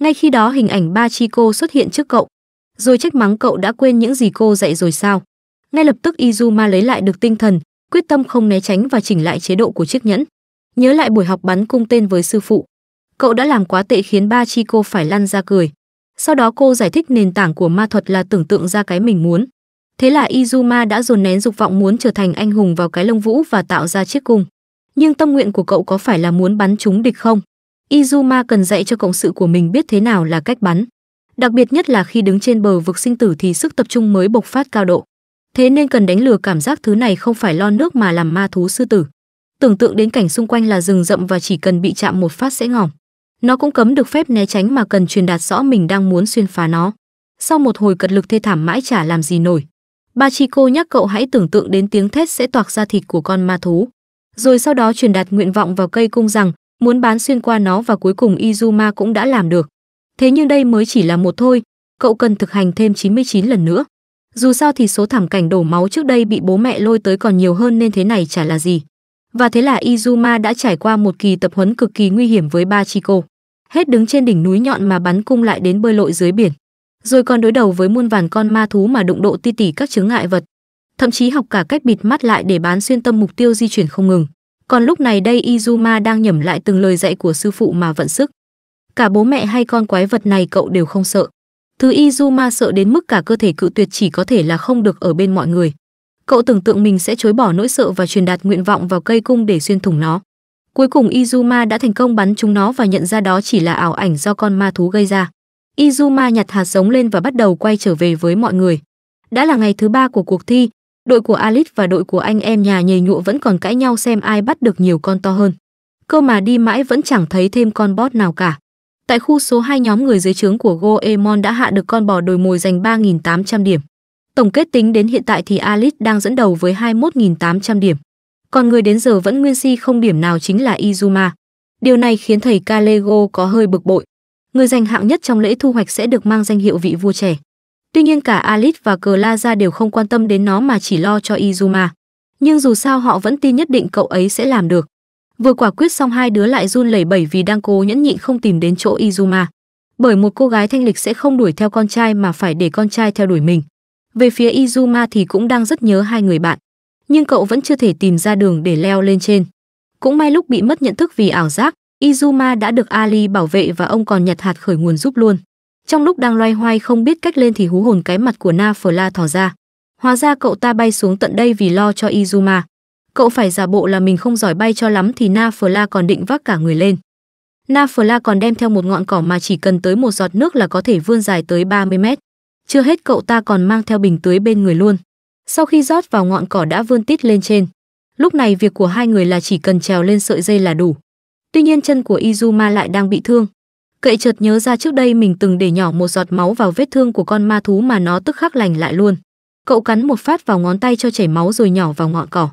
Ngay khi đó hình ảnh ba chi cô xuất hiện trước cậu, rồi trách mắng cậu đã quên những gì cô dạy rồi sao. Ngay lập tức Izuma lấy lại được tinh thần, quyết tâm không né tránh và chỉnh lại chế độ của chiếc nhẫn nhớ lại buổi học bắn cung tên với sư phụ cậu đã làm quá tệ khiến ba chi cô phải lăn ra cười sau đó cô giải thích nền tảng của ma thuật là tưởng tượng ra cái mình muốn thế là izuma đã dồn nén dục vọng muốn trở thành anh hùng vào cái lông vũ và tạo ra chiếc cung nhưng tâm nguyện của cậu có phải là muốn bắn chúng địch không izuma cần dạy cho cộng sự của mình biết thế nào là cách bắn đặc biệt nhất là khi đứng trên bờ vực sinh tử thì sức tập trung mới bộc phát cao độ thế nên cần đánh lừa cảm giác thứ này không phải lo nước mà làm ma thú sư tử tưởng tượng đến cảnh xung quanh là rừng rậm và chỉ cần bị chạm một phát sẽ ngỏm nó cũng cấm được phép né tránh mà cần truyền đạt rõ mình đang muốn xuyên phá nó sau một hồi cật lực thê thảm mãi chả làm gì nổi ba chi cô nhắc cậu hãy tưởng tượng đến tiếng thét sẽ toạc ra thịt của con ma thú rồi sau đó truyền đạt nguyện vọng vào cây cung rằng muốn bán xuyên qua nó và cuối cùng Izuma cũng đã làm được. Thế nhưng đây mới chỉ là một thôi, cậu cần thực hành thêm 99 lần nữa. Dù sao thì số thảm cảnh đổ máu trước đây bị bố mẹ lôi tới còn nhiều hơn nên thế này chả là gì. Và thế là Izuma đã trải qua một kỳ tập huấn cực kỳ nguy hiểm với ba chi cô, Hết đứng trên đỉnh núi nhọn mà bắn cung lại đến bơi lội dưới biển. Rồi còn đối đầu với muôn vàn con ma thú mà đụng độ ti tỉ các chướng ngại vật. Thậm chí học cả cách bịt mắt lại để bán xuyên tâm mục tiêu di chuyển không ngừng. Còn lúc này đây Izuma đang nhẩm lại từng lời dạy của sư phụ mà vận sức. Cả bố mẹ hay con quái vật này cậu đều không sợ. Thứ Izuma sợ đến mức cả cơ thể cự tuyệt chỉ có thể là không được ở bên mọi người cậu tưởng tượng mình sẽ chối bỏ nỗi sợ và truyền đạt nguyện vọng vào cây cung để xuyên thủng nó. Cuối cùng Izuma đã thành công bắn chúng nó và nhận ra đó chỉ là ảo ảnh do con ma thú gây ra. Izuma nhặt hạt giống lên và bắt đầu quay trở về với mọi người. Đã là ngày thứ ba của cuộc thi, đội của Alice và đội của anh em nhà nhầy nhụa vẫn còn cãi nhau xem ai bắt được nhiều con to hơn. Cơ mà đi mãi vẫn chẳng thấy thêm con bót nào cả. Tại khu số 2 nhóm người dưới trướng của Goemon đã hạ được con bò đồi mồi giành 3.800 điểm. Tổng kết tính đến hiện tại thì Alice đang dẫn đầu với 21.800 điểm. Còn người đến giờ vẫn nguyên si không điểm nào chính là Izuma. Điều này khiến thầy Kalego có hơi bực bội. Người giành hạng nhất trong lễ thu hoạch sẽ được mang danh hiệu vị vua trẻ. Tuy nhiên cả Alice và Claza đều không quan tâm đến nó mà chỉ lo cho Izuma. Nhưng dù sao họ vẫn tin nhất định cậu ấy sẽ làm được. Vừa quả quyết xong hai đứa lại run lẩy bẩy vì đang cố nhẫn nhịn không tìm đến chỗ Izuma. Bởi một cô gái thanh lịch sẽ không đuổi theo con trai mà phải để con trai theo đuổi mình. Về phía Izuma thì cũng đang rất nhớ hai người bạn, nhưng cậu vẫn chưa thể tìm ra đường để leo lên trên. Cũng may lúc bị mất nhận thức vì ảo giác, Izuma đã được Ali bảo vệ và ông còn nhặt hạt khởi nguồn giúp luôn. Trong lúc đang loay hoay không biết cách lên thì hú hồn cái mặt của Na thò ra. Hóa ra cậu ta bay xuống tận đây vì lo cho Izuma. Cậu phải giả bộ là mình không giỏi bay cho lắm thì Na còn định vác cả người lên. Na còn đem theo một ngọn cỏ mà chỉ cần tới một giọt nước là có thể vươn dài tới 30 mét. Chưa hết cậu ta còn mang theo bình tưới bên người luôn. Sau khi rót vào ngọn cỏ đã vươn tít lên trên. Lúc này việc của hai người là chỉ cần trèo lên sợi dây là đủ. Tuy nhiên chân của Izuma lại đang bị thương. Cậy chợt nhớ ra trước đây mình từng để nhỏ một giọt máu vào vết thương của con ma thú mà nó tức khắc lành lại luôn. Cậu cắn một phát vào ngón tay cho chảy máu rồi nhỏ vào ngọn cỏ.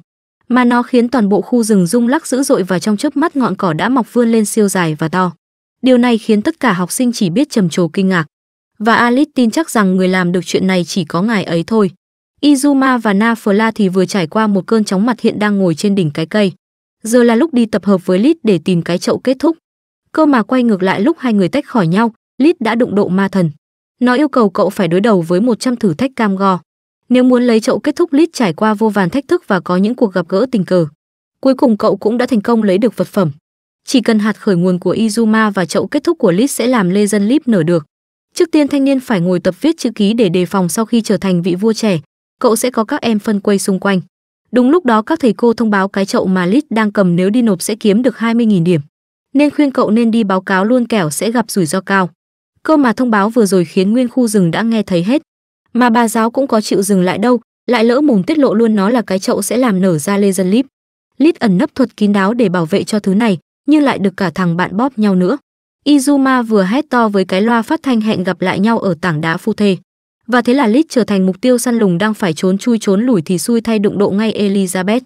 Mà nó khiến toàn bộ khu rừng rung lắc dữ dội và trong chớp mắt ngọn cỏ đã mọc vươn lên siêu dài và to. Điều này khiến tất cả học sinh chỉ biết trầm trồ kinh ngạc và Alice tin chắc rằng người làm được chuyện này chỉ có ngài ấy thôi. Izuma và Nafla thì vừa trải qua một cơn chóng mặt hiện đang ngồi trên đỉnh cái cây. Giờ là lúc đi tập hợp với Lít để tìm cái chậu kết thúc. Cơ mà quay ngược lại lúc hai người tách khỏi nhau, Lít đã đụng độ ma thần. Nó yêu cầu cậu phải đối đầu với 100 thử thách cam go. Nếu muốn lấy chậu kết thúc Lít trải qua vô vàn thách thức và có những cuộc gặp gỡ tình cờ. Cuối cùng cậu cũng đã thành công lấy được vật phẩm. Chỉ cần hạt khởi nguồn của Izuma và chậu kết thúc của Lít sẽ làm lê dân Lip nở được. Trước tiên thanh niên phải ngồi tập viết chữ ký để đề phòng sau khi trở thành vị vua trẻ, cậu sẽ có các em phân quây xung quanh. Đúng lúc đó các thầy cô thông báo cái chậu mà Lít đang cầm nếu đi nộp sẽ kiếm được 20.000 điểm. Nên khuyên cậu nên đi báo cáo luôn kẻo sẽ gặp rủi ro cao. Câu mà thông báo vừa rồi khiến nguyên khu rừng đã nghe thấy hết. Mà bà giáo cũng có chịu dừng lại đâu, lại lỡ mồm tiết lộ luôn nó là cái chậu sẽ làm nở ra Legend Leap. Lít ẩn nấp thuật kín đáo để bảo vệ cho thứ này, nhưng lại được cả thằng bạn bóp nhau nữa. Izuma vừa hét to với cái loa phát thanh hẹn gặp lại nhau ở tảng đá phu thê. Và thế là Lit trở thành mục tiêu săn lùng đang phải trốn chui trốn lủi thì xui thay đụng độ ngay Elizabeth.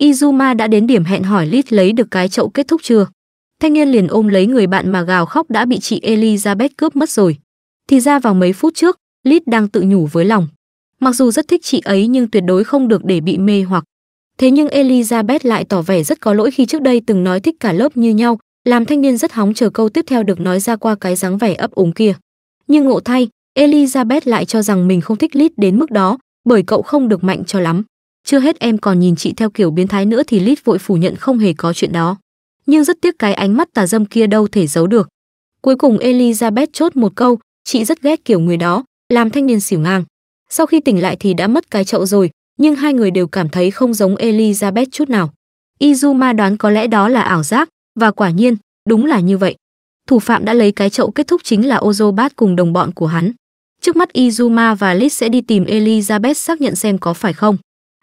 Izuma đã đến điểm hẹn hỏi Lit lấy được cái chậu kết thúc chưa. Thanh niên liền ôm lấy người bạn mà gào khóc đã bị chị Elizabeth cướp mất rồi. Thì ra vào mấy phút trước, Lit đang tự nhủ với lòng. Mặc dù rất thích chị ấy nhưng tuyệt đối không được để bị mê hoặc. Thế nhưng Elizabeth lại tỏ vẻ rất có lỗi khi trước đây từng nói thích cả lớp như nhau, làm thanh niên rất hóng chờ câu tiếp theo được nói ra qua cái dáng vẻ ấp úng kia. Nhưng ngộ thay, Elizabeth lại cho rằng mình không thích Lít đến mức đó, bởi cậu không được mạnh cho lắm. Chưa hết em còn nhìn chị theo kiểu biến thái nữa thì Lít vội phủ nhận không hề có chuyện đó. Nhưng rất tiếc cái ánh mắt tà dâm kia đâu thể giấu được. Cuối cùng Elizabeth chốt một câu, chị rất ghét kiểu người đó, làm thanh niên xỉu ngang. Sau khi tỉnh lại thì đã mất cái chậu rồi, nhưng hai người đều cảm thấy không giống Elizabeth chút nào. Izuma đoán có lẽ đó là ảo giác, và quả nhiên, đúng là như vậy. Thủ phạm đã lấy cái chậu kết thúc chính là Ozobat cùng đồng bọn của hắn. Trước mắt Izuma và Lit sẽ đi tìm Elizabeth xác nhận xem có phải không.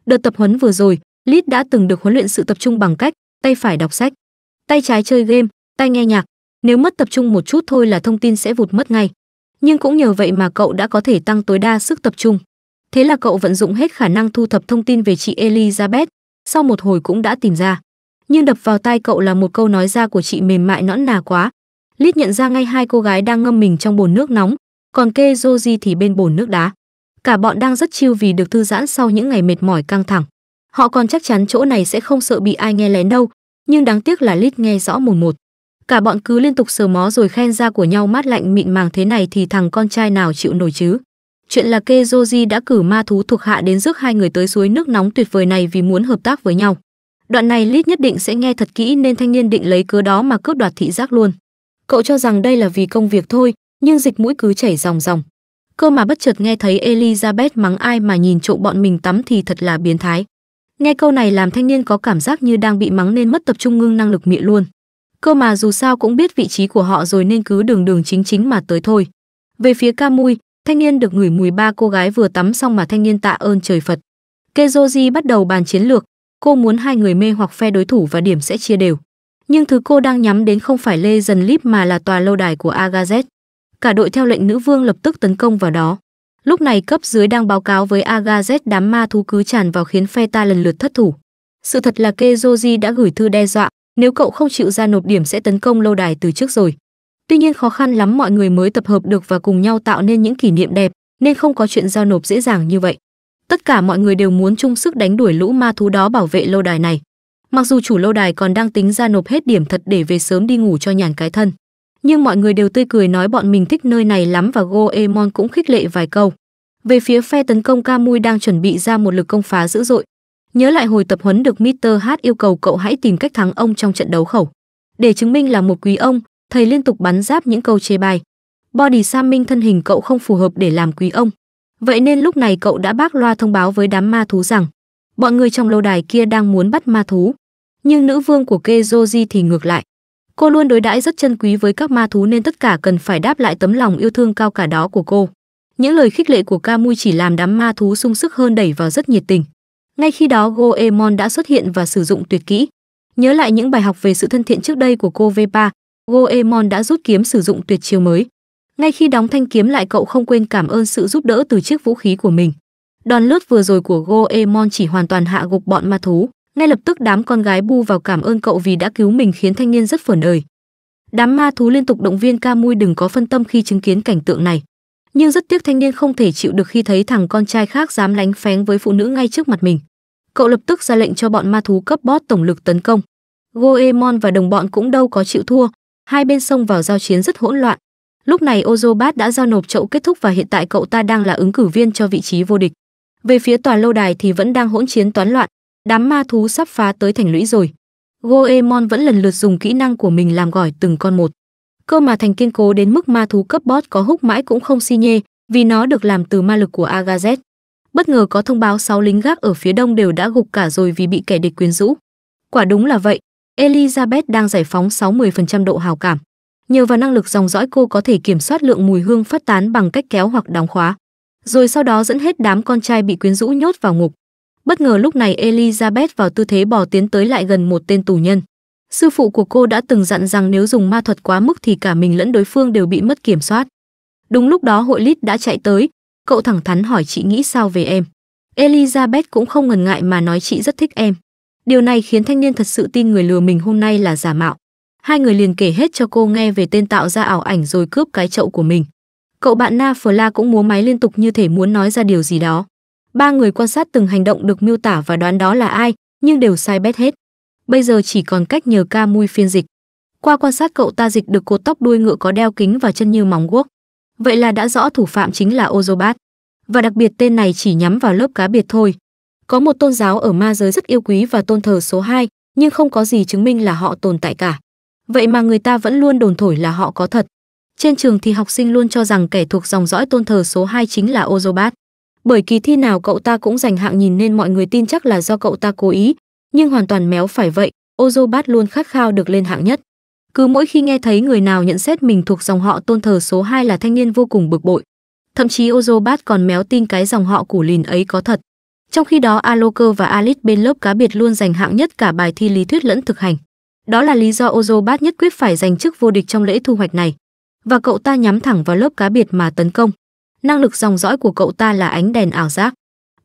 Đợt tập huấn vừa rồi, Lit đã từng được huấn luyện sự tập trung bằng cách tay phải đọc sách, tay trái chơi game, tay nghe nhạc. Nếu mất tập trung một chút thôi là thông tin sẽ vụt mất ngay. Nhưng cũng nhờ vậy mà cậu đã có thể tăng tối đa sức tập trung. Thế là cậu vận dụng hết khả năng thu thập thông tin về chị Elizabeth, sau một hồi cũng đã tìm ra nhưng đập vào tai cậu là một câu nói ra của chị mềm mại nõn nà quá. Lít nhận ra ngay hai cô gái đang ngâm mình trong bồn nước nóng, còn kê Joji thì bên bồn nước đá. Cả bọn đang rất chiêu vì được thư giãn sau những ngày mệt mỏi căng thẳng. Họ còn chắc chắn chỗ này sẽ không sợ bị ai nghe lén đâu, nhưng đáng tiếc là Lít nghe rõ mồn một, một. Cả bọn cứ liên tục sờ mó rồi khen ra của nhau mát lạnh mịn màng thế này thì thằng con trai nào chịu nổi chứ. Chuyện là Joji đã cử ma thú thuộc hạ đến rước hai người tới suối nước nóng tuyệt vời này vì muốn hợp tác với nhau. Đoạn này Lít nhất định sẽ nghe thật kỹ nên thanh niên định lấy cớ đó mà cướp đoạt thị giác luôn. Cậu cho rằng đây là vì công việc thôi, nhưng dịch mũi cứ chảy ròng ròng. Cơ mà bất chợt nghe thấy Elizabeth mắng ai mà nhìn trộm bọn mình tắm thì thật là biến thái. Nghe câu này làm thanh niên có cảm giác như đang bị mắng nên mất tập trung ngưng năng lực miệng luôn. Cơ mà dù sao cũng biết vị trí của họ rồi nên cứ đường đường chính chính mà tới thôi. Về phía Camui, thanh niên được ngửi mùi ba cô gái vừa tắm xong mà thanh niên tạ ơn trời Phật. Kezoji bắt đầu bàn chiến lược, cô muốn hai người mê hoặc phe đối thủ và điểm sẽ chia đều. Nhưng thứ cô đang nhắm đến không phải Lê Dần Líp mà là tòa lâu đài của Agazet. Cả đội theo lệnh nữ vương lập tức tấn công vào đó. Lúc này cấp dưới đang báo cáo với Agazet đám ma thú cứ tràn vào khiến phe ta lần lượt thất thủ. Sự thật là Kezoji đã gửi thư đe dọa, nếu cậu không chịu ra nộp điểm sẽ tấn công lâu đài từ trước rồi. Tuy nhiên khó khăn lắm mọi người mới tập hợp được và cùng nhau tạo nên những kỷ niệm đẹp, nên không có chuyện giao nộp dễ dàng như vậy tất cả mọi người đều muốn chung sức đánh đuổi lũ ma thú đó bảo vệ lâu đài này mặc dù chủ lâu đài còn đang tính ra nộp hết điểm thật để về sớm đi ngủ cho nhàn cái thân nhưng mọi người đều tươi cười nói bọn mình thích nơi này lắm và goemon cũng khích lệ vài câu về phía phe tấn công camui đang chuẩn bị ra một lực công phá dữ dội nhớ lại hồi tập huấn được Mr. H yêu cầu cậu hãy tìm cách thắng ông trong trận đấu khẩu. Để chứng minh là một quý ông, thầy liên tục bắn giáp những câu chê bai. Body Sam minh thân hình cậu không phù hợp để làm quý ông, Vậy nên lúc này cậu đã bác loa thông báo với đám ma thú rằng bọn người trong lâu đài kia đang muốn bắt ma thú. Nhưng nữ vương của Kezoji thì ngược lại. Cô luôn đối đãi rất chân quý với các ma thú nên tất cả cần phải đáp lại tấm lòng yêu thương cao cả đó của cô. Những lời khích lệ của Kamui chỉ làm đám ma thú sung sức hơn đẩy vào rất nhiệt tình. Ngay khi đó Goemon đã xuất hiện và sử dụng tuyệt kỹ. Nhớ lại những bài học về sự thân thiện trước đây của cô Vepa, Goemon đã rút kiếm sử dụng tuyệt chiêu mới ngay khi đóng thanh kiếm lại cậu không quên cảm ơn sự giúp đỡ từ chiếc vũ khí của mình đòn lướt vừa rồi của goemon chỉ hoàn toàn hạ gục bọn ma thú ngay lập tức đám con gái bu vào cảm ơn cậu vì đã cứu mình khiến thanh niên rất phởn ơi đám ma thú liên tục động viên ca đừng có phân tâm khi chứng kiến cảnh tượng này nhưng rất tiếc thanh niên không thể chịu được khi thấy thằng con trai khác dám lánh phén với phụ nữ ngay trước mặt mình cậu lập tức ra lệnh cho bọn ma thú cấp bót tổng lực tấn công goemon và đồng bọn cũng đâu có chịu thua hai bên xông vào giao chiến rất hỗn loạn Lúc này Ozobat đã giao nộp chậu kết thúc và hiện tại cậu ta đang là ứng cử viên cho vị trí vô địch. Về phía tòa lâu đài thì vẫn đang hỗn chiến toán loạn, đám ma thú sắp phá tới thành lũy rồi. Goemon vẫn lần lượt dùng kỹ năng của mình làm gỏi từng con một. Cơ mà thành kiên cố đến mức ma thú cấp boss có húc mãi cũng không si nhê, vì nó được làm từ ma lực của Agazet. Bất ngờ có thông báo 6 lính gác ở phía đông đều đã gục cả rồi vì bị kẻ địch quyến rũ. Quả đúng là vậy, Elizabeth đang giải phóng 60% độ hào cảm. Nhờ vào năng lực dòng dõi cô có thể kiểm soát lượng mùi hương phát tán bằng cách kéo hoặc đóng khóa, rồi sau đó dẫn hết đám con trai bị quyến rũ nhốt vào ngục. Bất ngờ lúc này Elizabeth vào tư thế bò tiến tới lại gần một tên tù nhân. Sư phụ của cô đã từng dặn rằng nếu dùng ma thuật quá mức thì cả mình lẫn đối phương đều bị mất kiểm soát. Đúng lúc đó hội lít đã chạy tới, cậu thẳng thắn hỏi chị nghĩ sao về em. Elizabeth cũng không ngần ngại mà nói chị rất thích em. Điều này khiến thanh niên thật sự tin người lừa mình hôm nay là giả mạo. Hai người liền kể hết cho cô nghe về tên tạo ra ảo ảnh rồi cướp cái chậu của mình. Cậu bạn Na Phờ La cũng múa máy liên tục như thể muốn nói ra điều gì đó. Ba người quan sát từng hành động được miêu tả và đoán đó là ai, nhưng đều sai bét hết. Bây giờ chỉ còn cách nhờ ca mui phiên dịch. Qua quan sát cậu ta dịch được cột tóc đuôi ngựa có đeo kính và chân như móng guốc. Vậy là đã rõ thủ phạm chính là Ozobat. Và đặc biệt tên này chỉ nhắm vào lớp cá biệt thôi. Có một tôn giáo ở ma giới rất yêu quý và tôn thờ số 2, nhưng không có gì chứng minh là họ tồn tại cả. Vậy mà người ta vẫn luôn đồn thổi là họ có thật. Trên trường thì học sinh luôn cho rằng kẻ thuộc dòng dõi tôn thờ số 2 chính là Ozobat. Bởi kỳ thi nào cậu ta cũng giành hạng nhìn nên mọi người tin chắc là do cậu ta cố ý, nhưng hoàn toàn méo phải vậy, Ozobat luôn khát khao được lên hạng nhất. Cứ mỗi khi nghe thấy người nào nhận xét mình thuộc dòng họ tôn thờ số 2 là thanh niên vô cùng bực bội. Thậm chí Ozobat còn méo tin cái dòng họ củ lìn ấy có thật. Trong khi đó Aloker và Alice bên lớp cá biệt luôn giành hạng nhất cả bài thi lý thuyết lẫn thực hành. Đó là lý do Ozobat nhất quyết phải giành chức vô địch trong lễ thu hoạch này. Và cậu ta nhắm thẳng vào lớp cá biệt mà tấn công. Năng lực dòng dõi của cậu ta là ánh đèn ảo giác.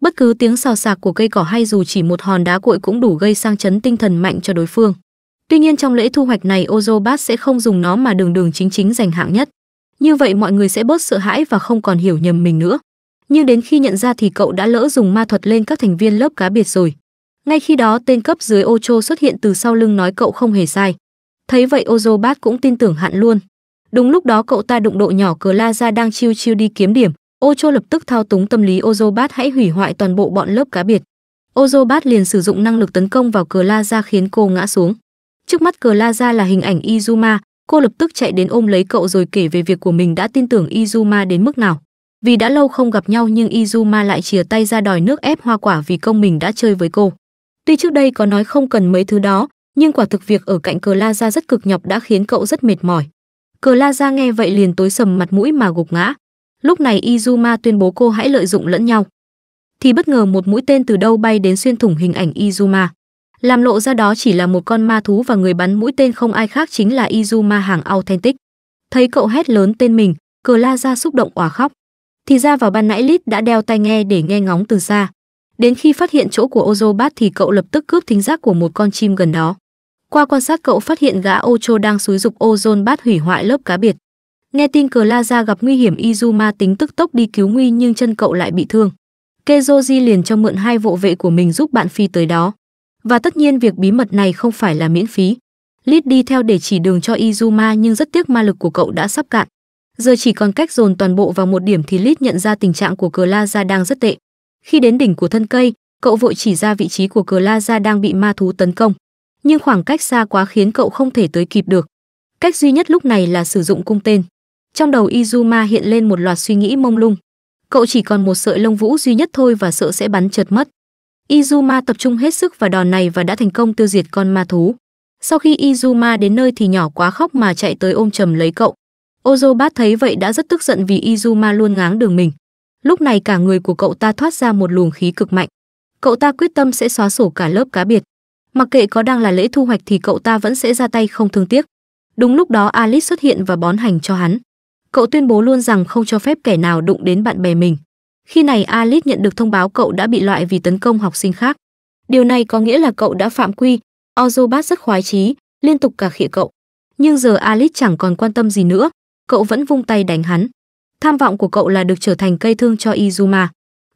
Bất cứ tiếng xào xạc của cây cỏ hay dù chỉ một hòn đá cội cũng đủ gây sang chấn tinh thần mạnh cho đối phương. Tuy nhiên trong lễ thu hoạch này Ozobat sẽ không dùng nó mà đường đường chính chính giành hạng nhất. Như vậy mọi người sẽ bớt sợ hãi và không còn hiểu nhầm mình nữa. Nhưng đến khi nhận ra thì cậu đã lỡ dùng ma thuật lên các thành viên lớp cá biệt rồi. Ngay khi đó tên cấp dưới Ocho xuất hiện từ sau lưng nói cậu không hề sai. Thấy vậy Ozobat cũng tin tưởng hạn luôn. Đúng lúc đó cậu ta đụng độ nhỏ Cờ La Ra đang chiêu chiêu đi kiếm điểm, Ocho lập tức thao túng tâm lý Ozobat hãy hủy hoại toàn bộ bọn lớp cá biệt. Ozobat liền sử dụng năng lực tấn công vào Cờ La Ra khiến cô ngã xuống. Trước mắt Cờ La Ra là hình ảnh Izuma, cô lập tức chạy đến ôm lấy cậu rồi kể về việc của mình đã tin tưởng Izuma đến mức nào. Vì đã lâu không gặp nhau nhưng Izuma lại chìa tay ra đòi nước ép hoa quả vì công mình đã chơi với cô. Tuy trước đây có nói không cần mấy thứ đó, nhưng quả thực việc ở cạnh Cờ La Gia rất cực nhọc đã khiến cậu rất mệt mỏi. Cờ La Gia nghe vậy liền tối sầm mặt mũi mà gục ngã. Lúc này Izuma tuyên bố cô hãy lợi dụng lẫn nhau. Thì bất ngờ một mũi tên từ đâu bay đến xuyên thủng hình ảnh Izuma. Làm lộ ra đó chỉ là một con ma thú và người bắn mũi tên không ai khác chính là Izuma hàng authentic. Thấy cậu hét lớn tên mình, Cờ La Gia xúc động òa khóc. Thì ra vào ban nãy Lít đã đeo tai nghe để nghe ngóng từ xa. Đến khi phát hiện chỗ của Ozobat thì cậu lập tức cướp thính giác của một con chim gần đó. Qua quan sát cậu phát hiện gã Ocho đang xúi dục Ozon Bat hủy hoại lớp cá biệt. Nghe tin Cờ La Claza gặp nguy hiểm Izuma tính tức tốc đi cứu nguy nhưng chân cậu lại bị thương. Kezoji liền cho mượn hai hộ vệ của mình giúp bạn phi tới đó. Và tất nhiên việc bí mật này không phải là miễn phí. Lít đi theo để chỉ đường cho Izuma nhưng rất tiếc ma lực của cậu đã sắp cạn. Giờ chỉ còn cách dồn toàn bộ vào một điểm thì Lít nhận ra tình trạng của Cờ La Claza đang rất tệ. Khi đến đỉnh của thân cây, cậu vội chỉ ra vị trí của cờ la đang bị ma thú tấn công. Nhưng khoảng cách xa quá khiến cậu không thể tới kịp được. Cách duy nhất lúc này là sử dụng cung tên. Trong đầu Izuma hiện lên một loạt suy nghĩ mông lung. Cậu chỉ còn một sợi lông vũ duy nhất thôi và sợ sẽ bắn trượt mất. Izuma tập trung hết sức vào đòn này và đã thành công tiêu diệt con ma thú. Sau khi Izuma đến nơi thì nhỏ quá khóc mà chạy tới ôm chầm lấy cậu. Ozobat thấy vậy đã rất tức giận vì Izuma luôn ngáng đường mình. Lúc này cả người của cậu ta thoát ra một luồng khí cực mạnh. Cậu ta quyết tâm sẽ xóa sổ cả lớp cá biệt. Mặc kệ có đang là lễ thu hoạch thì cậu ta vẫn sẽ ra tay không thương tiếc. Đúng lúc đó Alice xuất hiện và bón hành cho hắn. Cậu tuyên bố luôn rằng không cho phép kẻ nào đụng đến bạn bè mình. Khi này Alice nhận được thông báo cậu đã bị loại vì tấn công học sinh khác. Điều này có nghĩa là cậu đã phạm quy. Ozobat rất khoái chí, liên tục cả khịa cậu. Nhưng giờ Alice chẳng còn quan tâm gì nữa, cậu vẫn vung tay đánh hắn. Tham vọng của cậu là được trở thành cây thương cho Izuma.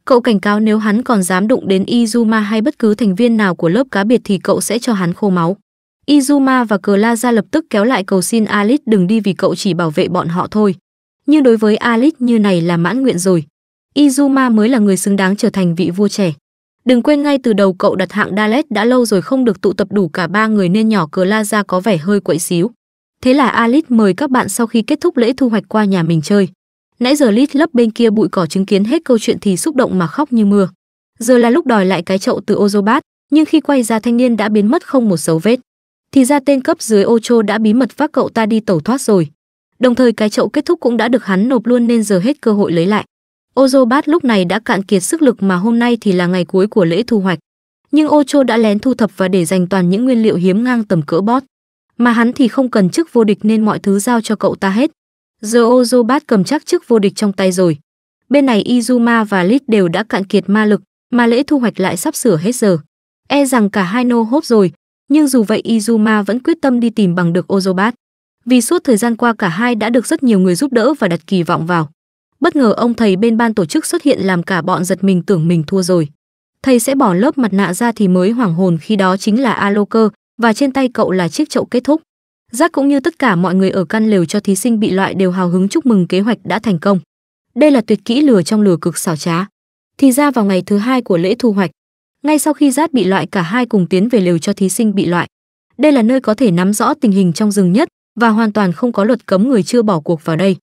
Cậu cảnh cáo nếu hắn còn dám đụng đến Izuma hay bất cứ thành viên nào của lớp cá biệt thì cậu sẽ cho hắn khô máu. Izuma và Cờ La ra lập tức kéo lại cầu xin Alice đừng đi vì cậu chỉ bảo vệ bọn họ thôi. Nhưng đối với Alice như này là mãn nguyện rồi. Izuma mới là người xứng đáng trở thành vị vua trẻ. Đừng quên ngay từ đầu cậu đặt hạng Dalet đã lâu rồi không được tụ tập đủ cả ba người nên nhỏ Cờ La ra có vẻ hơi quậy xíu. Thế là Alice mời các bạn sau khi kết thúc lễ thu hoạch qua nhà mình chơi. Nãy giờ Lít lấp bên kia bụi cỏ chứng kiến hết câu chuyện thì xúc động mà khóc như mưa. Giờ là lúc đòi lại cái chậu từ Ozobat, nhưng khi quay ra thanh niên đã biến mất không một dấu vết. Thì ra tên cấp dưới Ocho đã bí mật vác cậu ta đi tẩu thoát rồi. Đồng thời cái chậu kết thúc cũng đã được hắn nộp luôn nên giờ hết cơ hội lấy lại. Ozobat lúc này đã cạn kiệt sức lực mà hôm nay thì là ngày cuối của lễ thu hoạch. Nhưng Ocho đã lén thu thập và để dành toàn những nguyên liệu hiếm ngang tầm cỡ bót. Mà hắn thì không cần chức vô địch nên mọi thứ giao cho cậu ta hết. Giờ Ozobat cầm chắc chức vô địch trong tay rồi. Bên này Izuma và Lit đều đã cạn kiệt ma lực, mà lễ thu hoạch lại sắp sửa hết giờ. E rằng cả hai nô hốt rồi, nhưng dù vậy Izuma vẫn quyết tâm đi tìm bằng được Ozobat. Vì suốt thời gian qua cả hai đã được rất nhiều người giúp đỡ và đặt kỳ vọng vào. Bất ngờ ông thầy bên ban tổ chức xuất hiện làm cả bọn giật mình tưởng mình thua rồi. Thầy sẽ bỏ lớp mặt nạ ra thì mới hoảng hồn khi đó chính là A Aloker và trên tay cậu là chiếc chậu kết thúc. Giác cũng như tất cả mọi người ở căn lều cho thí sinh bị loại đều hào hứng chúc mừng kế hoạch đã thành công. Đây là tuyệt kỹ lừa trong lừa cực xảo trá. Thì ra vào ngày thứ hai của lễ thu hoạch, ngay sau khi Giác bị loại cả hai cùng tiến về lều cho thí sinh bị loại. Đây là nơi có thể nắm rõ tình hình trong rừng nhất và hoàn toàn không có luật cấm người chưa bỏ cuộc vào đây.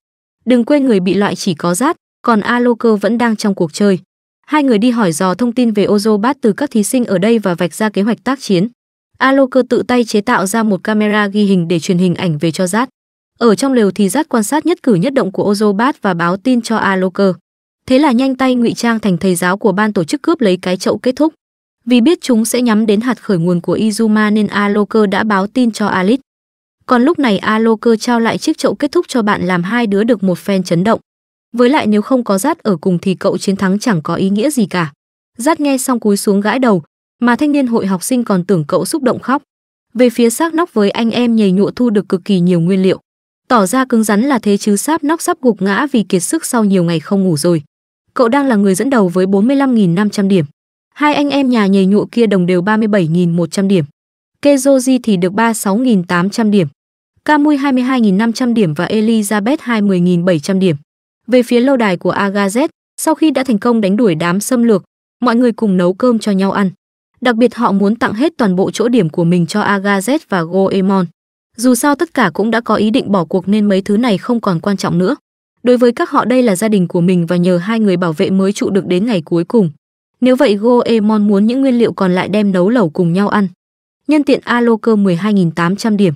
Đừng quên người bị loại chỉ có Giác, còn A vẫn đang trong cuộc chơi. Hai người đi hỏi dò thông tin về Ozobat từ các thí sinh ở đây và vạch ra kế hoạch tác chiến. Aloker tự tay chế tạo ra một camera ghi hình để truyền hình ảnh về cho Zát. Ở trong lều thì Zát quan sát nhất cử nhất động của Ozobat và báo tin cho Aloker. Thế là nhanh tay ngụy trang thành thầy giáo của ban tổ chức cướp lấy cái chậu kết thúc. Vì biết chúng sẽ nhắm đến hạt khởi nguồn của Izuma nên Aloker đã báo tin cho Alice. Còn lúc này Aloker trao lại chiếc chậu kết thúc cho bạn làm hai đứa được một phen chấn động. Với lại nếu không có Zát ở cùng thì cậu chiến thắng chẳng có ý nghĩa gì cả. Zát nghe xong cúi xuống gãi đầu, mà thanh niên hội học sinh còn tưởng cậu xúc động khóc. Về phía xác nóc với anh em nhầy nhụa thu được cực kỳ nhiều nguyên liệu. Tỏ ra cứng rắn là thế chứ sáp nóc sắp gục ngã vì kiệt sức sau nhiều ngày không ngủ rồi. Cậu đang là người dẫn đầu với 45.500 điểm. Hai anh em nhà nhầy nhụa kia đồng đều 37.100 điểm. Kezoji thì được 36.800 điểm. Camui 22.500 điểm và Elizabeth 20.700 điểm. Về phía lâu đài của Agazet, sau khi đã thành công đánh đuổi đám xâm lược, mọi người cùng nấu cơm cho nhau ăn. Đặc biệt họ muốn tặng hết toàn bộ chỗ điểm của mình cho Agazet và Goemon. Dù sao tất cả cũng đã có ý định bỏ cuộc nên mấy thứ này không còn quan trọng nữa. Đối với các họ đây là gia đình của mình và nhờ hai người bảo vệ mới trụ được đến ngày cuối cùng. Nếu vậy Goemon muốn những nguyên liệu còn lại đem nấu lẩu cùng nhau ăn. Nhân tiện Aloker 12.800 điểm.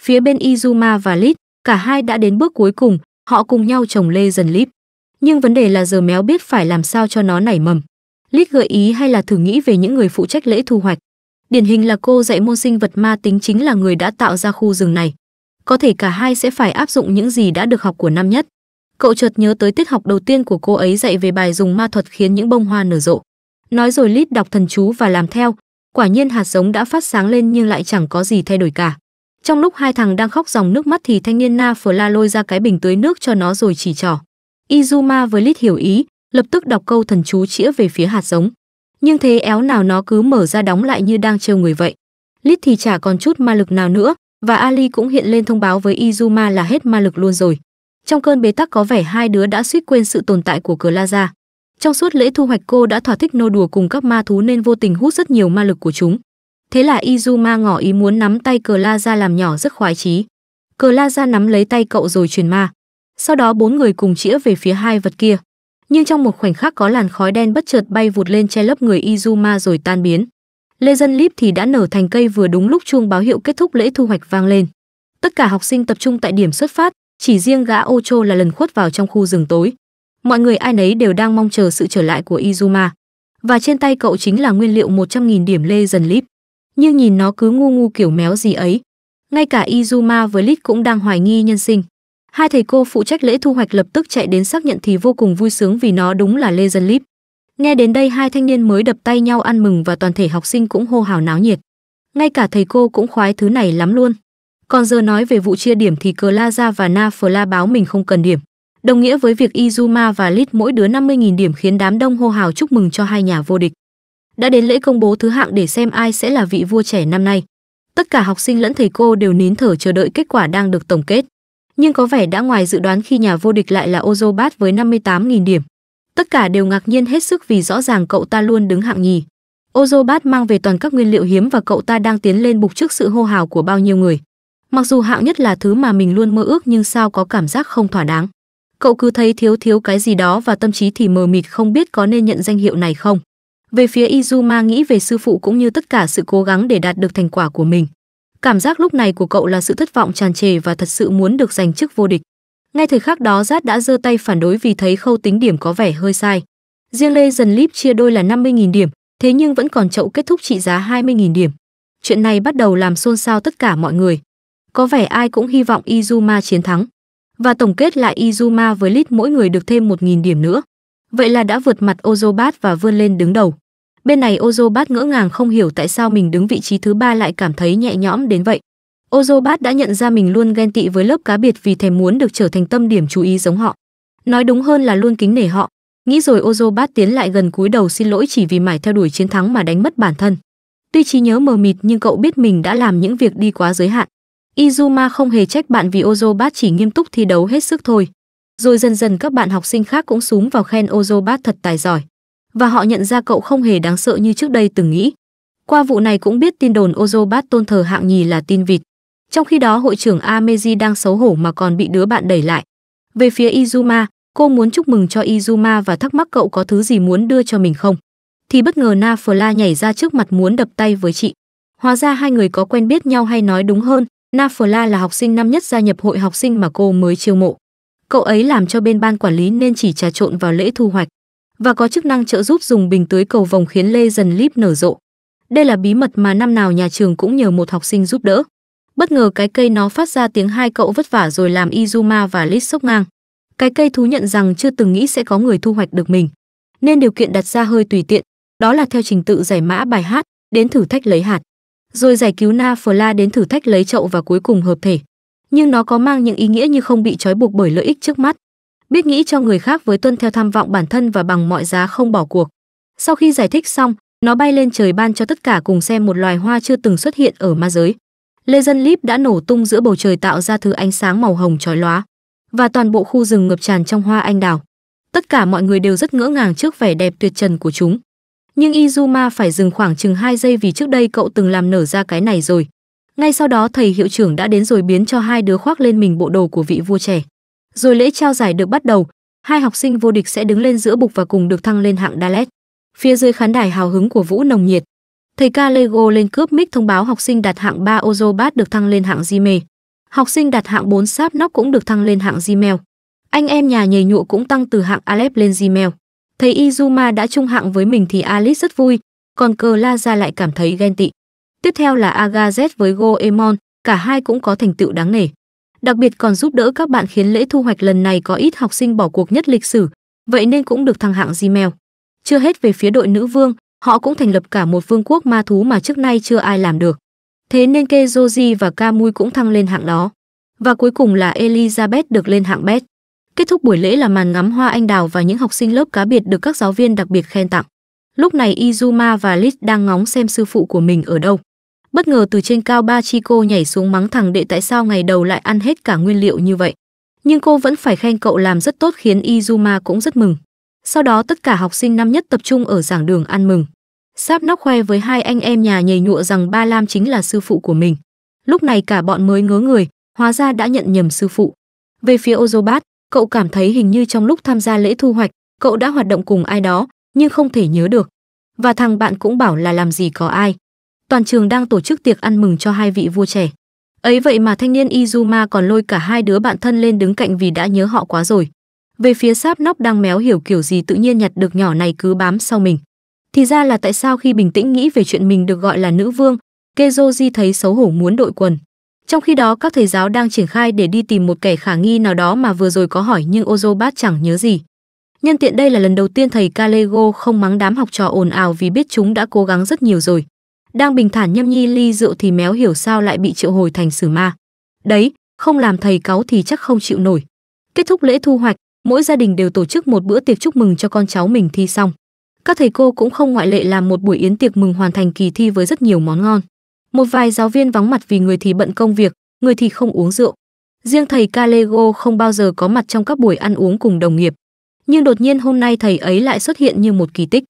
Phía bên Izuma và Lit, cả hai đã đến bước cuối cùng, họ cùng nhau trồng lê dần lip. Nhưng vấn đề là giờ méo biết phải làm sao cho nó nảy mầm lít gợi ý hay là thử nghĩ về những người phụ trách lễ thu hoạch điển hình là cô dạy môn sinh vật ma tính chính là người đã tạo ra khu rừng này có thể cả hai sẽ phải áp dụng những gì đã được học của năm nhất cậu chợt nhớ tới tiết học đầu tiên của cô ấy dạy về bài dùng ma thuật khiến những bông hoa nở rộ nói rồi lít đọc thần chú và làm theo quả nhiên hạt giống đã phát sáng lên nhưng lại chẳng có gì thay đổi cả trong lúc hai thằng đang khóc dòng nước mắt thì thanh niên na phở la lôi ra cái bình tưới nước cho nó rồi chỉ trỏ izuma với lít hiểu ý lập tức đọc câu thần chú chĩa về phía hạt giống nhưng thế éo nào nó cứ mở ra đóng lại như đang trêu người vậy lít thì chả còn chút ma lực nào nữa và ali cũng hiện lên thông báo với izuma là hết ma lực luôn rồi trong cơn bế tắc có vẻ hai đứa đã suýt quên sự tồn tại của cờ la ra trong suốt lễ thu hoạch cô đã thỏa thích nô đùa cùng các ma thú nên vô tình hút rất nhiều ma lực của chúng thế là izuma ngỏ ý muốn nắm tay cờ la ra làm nhỏ rất khoái chí cờ la ra nắm lấy tay cậu rồi truyền ma sau đó bốn người cùng chĩa về phía hai vật kia nhưng trong một khoảnh khắc có làn khói đen bất chợt bay vụt lên che lấp người Izuma rồi tan biến. Lê Dân Líp thì đã nở thành cây vừa đúng lúc chuông báo hiệu kết thúc lễ thu hoạch vang lên. Tất cả học sinh tập trung tại điểm xuất phát, chỉ riêng gã Ocho là lần khuất vào trong khu rừng tối. Mọi người ai nấy đều đang mong chờ sự trở lại của Izuma. Và trên tay cậu chính là nguyên liệu 100.000 điểm Lê Dần Líp. Nhưng nhìn nó cứ ngu ngu kiểu méo gì ấy. Ngay cả Izuma với Lít cũng đang hoài nghi nhân sinh. Hai thầy cô phụ trách lễ thu hoạch lập tức chạy đến xác nhận thì vô cùng vui sướng vì nó đúng là Legend Leap. Nghe đến đây hai thanh niên mới đập tay nhau ăn mừng và toàn thể học sinh cũng hô hào náo nhiệt. Ngay cả thầy cô cũng khoái thứ này lắm luôn. Còn giờ nói về vụ chia điểm thì cờ Claza và Na la báo mình không cần điểm. Đồng nghĩa với việc Izuma và Lit mỗi đứa 50.000 điểm khiến đám đông hô hào chúc mừng cho hai nhà vô địch. Đã đến lễ công bố thứ hạng để xem ai sẽ là vị vua trẻ năm nay. Tất cả học sinh lẫn thầy cô đều nín thở chờ đợi kết quả đang được tổng kết nhưng có vẻ đã ngoài dự đoán khi nhà vô địch lại là Ozobat với 58.000 điểm. Tất cả đều ngạc nhiên hết sức vì rõ ràng cậu ta luôn đứng hạng nhì. Ozobat mang về toàn các nguyên liệu hiếm và cậu ta đang tiến lên bục trước sự hô hào của bao nhiêu người. Mặc dù hạng nhất là thứ mà mình luôn mơ ước nhưng sao có cảm giác không thỏa đáng. Cậu cứ thấy thiếu thiếu cái gì đó và tâm trí thì mờ mịt không biết có nên nhận danh hiệu này không. Về phía Izuma nghĩ về sư phụ cũng như tất cả sự cố gắng để đạt được thành quả của mình. Cảm giác lúc này của cậu là sự thất vọng tràn trề và thật sự muốn được giành chức vô địch. Ngay thời khắc đó Zát đã giơ tay phản đối vì thấy khâu tính điểm có vẻ hơi sai. Riêng Lê Dần Lip chia đôi là 50.000 điểm, thế nhưng vẫn còn chậu kết thúc trị giá 20.000 điểm. Chuyện này bắt đầu làm xôn xao tất cả mọi người. Có vẻ ai cũng hy vọng Izuma chiến thắng. Và tổng kết lại Izuma với lít mỗi người được thêm 1.000 điểm nữa. Vậy là đã vượt mặt Ozobat và vươn lên đứng đầu. Bên này Ozobat ngỡ ngàng không hiểu tại sao mình đứng vị trí thứ ba lại cảm thấy nhẹ nhõm đến vậy. Ozobat đã nhận ra mình luôn ghen tị với lớp cá biệt vì thèm muốn được trở thành tâm điểm chú ý giống họ. Nói đúng hơn là luôn kính nể họ. Nghĩ rồi Ozobat tiến lại gần cúi đầu xin lỗi chỉ vì mải theo đuổi chiến thắng mà đánh mất bản thân. Tuy trí nhớ mờ mịt nhưng cậu biết mình đã làm những việc đi quá giới hạn. Izuma không hề trách bạn vì Ozobat chỉ nghiêm túc thi đấu hết sức thôi. Rồi dần dần các bạn học sinh khác cũng súng vào khen Ozobat thật tài giỏi và họ nhận ra cậu không hề đáng sợ như trước đây từng nghĩ. Qua vụ này cũng biết tin đồn Ozo bắt tôn thờ hạng nhì là tin vịt. Trong khi đó hội trưởng Ameji đang xấu hổ mà còn bị đứa bạn đẩy lại. Về phía Izuma, cô muốn chúc mừng cho Izuma và thắc mắc cậu có thứ gì muốn đưa cho mình không. Thì bất ngờ Na nhảy ra trước mặt muốn đập tay với chị. Hóa ra hai người có quen biết nhau hay nói đúng hơn, Na là học sinh năm nhất gia nhập hội học sinh mà cô mới chiêu mộ. Cậu ấy làm cho bên ban quản lý nên chỉ trà trộn vào lễ thu hoạch và có chức năng trợ giúp dùng bình tưới cầu vồng khiến lê dần líp nở rộ. Đây là bí mật mà năm nào nhà trường cũng nhờ một học sinh giúp đỡ. Bất ngờ cái cây nó phát ra tiếng hai cậu vất vả rồi làm Izuma và Lít sốc ngang. Cái cây thú nhận rằng chưa từng nghĩ sẽ có người thu hoạch được mình, nên điều kiện đặt ra hơi tùy tiện, đó là theo trình tự giải mã bài hát, đến thử thách lấy hạt, rồi giải cứu Na Fla đến thử thách lấy chậu và cuối cùng hợp thể. Nhưng nó có mang những ý nghĩa như không bị trói buộc bởi lợi ích trước mắt, biết nghĩ cho người khác với tuân theo tham vọng bản thân và bằng mọi giá không bỏ cuộc. Sau khi giải thích xong, nó bay lên trời ban cho tất cả cùng xem một loài hoa chưa từng xuất hiện ở ma giới. Lê Dân Líp đã nổ tung giữa bầu trời tạo ra thứ ánh sáng màu hồng chói lóa và toàn bộ khu rừng ngập tràn trong hoa anh đào. Tất cả mọi người đều rất ngỡ ngàng trước vẻ đẹp tuyệt trần của chúng. Nhưng Izuma phải dừng khoảng chừng 2 giây vì trước đây cậu từng làm nở ra cái này rồi. Ngay sau đó thầy hiệu trưởng đã đến rồi biến cho hai đứa khoác lên mình bộ đồ của vị vua trẻ. Rồi lễ trao giải được bắt đầu, hai học sinh vô địch sẽ đứng lên giữa bục và cùng được thăng lên hạng Dalet. Phía dưới khán đài hào hứng của Vũ nồng nhiệt. Thầy ca Lego lên cướp mic thông báo học sinh đạt hạng 3 Ozobat được thăng lên hạng Gmail. Học sinh đạt hạng 4 Sáp Nóc cũng được thăng lên hạng Gmail. Anh em nhà nhầy nhụa cũng tăng từ hạng Alep lên Gmail. Thấy Izuma đã trung hạng với mình thì Alice rất vui, còn Cờ La ra lại cảm thấy ghen tị. Tiếp theo là Agaz với Goemon, cả hai cũng có thành tựu đáng nể đặc biệt còn giúp đỡ các bạn khiến lễ thu hoạch lần này có ít học sinh bỏ cuộc nhất lịch sử, vậy nên cũng được thăng hạng Gmail. Chưa hết về phía đội nữ vương, họ cũng thành lập cả một vương quốc ma thú mà trước nay chưa ai làm được. Thế nên Kezoji và Kamui cũng thăng lên hạng đó. Và cuối cùng là Elizabeth được lên hạng best. Kết thúc buổi lễ là màn ngắm hoa anh đào và những học sinh lớp cá biệt được các giáo viên đặc biệt khen tặng. Lúc này Izuma và Liz đang ngóng xem sư phụ của mình ở đâu bất ngờ từ trên cao ba chi cô nhảy xuống mắng thằng đệ tại sao ngày đầu lại ăn hết cả nguyên liệu như vậy nhưng cô vẫn phải khen cậu làm rất tốt khiến izuma cũng rất mừng sau đó tất cả học sinh năm nhất tập trung ở giảng đường ăn mừng sáp nóc khoe với hai anh em nhà nhảy nhụa rằng ba lam chính là sư phụ của mình lúc này cả bọn mới ngớ người hóa ra đã nhận nhầm sư phụ về phía ozobat cậu cảm thấy hình như trong lúc tham gia lễ thu hoạch cậu đã hoạt động cùng ai đó nhưng không thể nhớ được và thằng bạn cũng bảo là làm gì có ai toàn trường đang tổ chức tiệc ăn mừng cho hai vị vua trẻ. Ấy vậy mà thanh niên Izuma còn lôi cả hai đứa bạn thân lên đứng cạnh vì đã nhớ họ quá rồi. Về phía sáp nóc đang méo hiểu kiểu gì tự nhiên nhặt được nhỏ này cứ bám sau mình. Thì ra là tại sao khi bình tĩnh nghĩ về chuyện mình được gọi là nữ vương, Kezoji thấy xấu hổ muốn đội quần. Trong khi đó các thầy giáo đang triển khai để đi tìm một kẻ khả nghi nào đó mà vừa rồi có hỏi nhưng Ozobat chẳng nhớ gì. Nhân tiện đây là lần đầu tiên thầy Kalego không mắng đám học trò ồn ào vì biết chúng đã cố gắng rất nhiều rồi đang bình thản nhâm nhi ly rượu thì méo hiểu sao lại bị triệu hồi thành sử ma. Đấy, không làm thầy cáo thì chắc không chịu nổi. Kết thúc lễ thu hoạch, mỗi gia đình đều tổ chức một bữa tiệc chúc mừng cho con cháu mình thi xong. Các thầy cô cũng không ngoại lệ làm một buổi yến tiệc mừng hoàn thành kỳ thi với rất nhiều món ngon. Một vài giáo viên vắng mặt vì người thì bận công việc, người thì không uống rượu. Riêng thầy Calego không bao giờ có mặt trong các buổi ăn uống cùng đồng nghiệp. Nhưng đột nhiên hôm nay thầy ấy lại xuất hiện như một kỳ tích.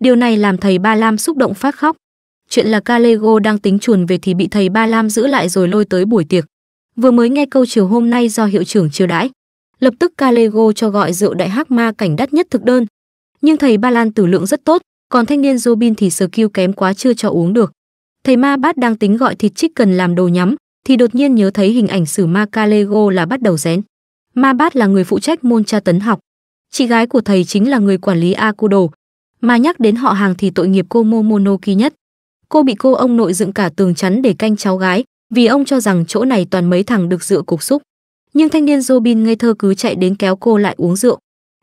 Điều này làm thầy Ba Lam xúc động phát khóc, chuyện là Calego đang tính chuồn về thì bị thầy Ba Lam giữ lại rồi lôi tới buổi tiệc. Vừa mới nghe câu chiều hôm nay do hiệu trưởng chiêu đãi, lập tức Calego cho gọi rượu đại hắc ma cảnh đắt nhất thực đơn. Nhưng thầy Ba Lan tử lượng rất tốt, còn thanh niên Robin thì skill kém quá chưa cho uống được. Thầy Ma Bát đang tính gọi thịt cần làm đồ nhắm, thì đột nhiên nhớ thấy hình ảnh sử ma Calego là bắt đầu rén. Ma Bát là người phụ trách môn tra tấn học. Chị gái của thầy chính là người quản lý Akudo. Mà nhắc đến họ hàng thì tội nghiệp cô Momonoki nhất cô bị cô ông nội dựng cả tường chắn để canh cháu gái, vì ông cho rằng chỗ này toàn mấy thằng được dựa cục xúc. Nhưng thanh niên Robin ngây thơ cứ chạy đến kéo cô lại uống rượu.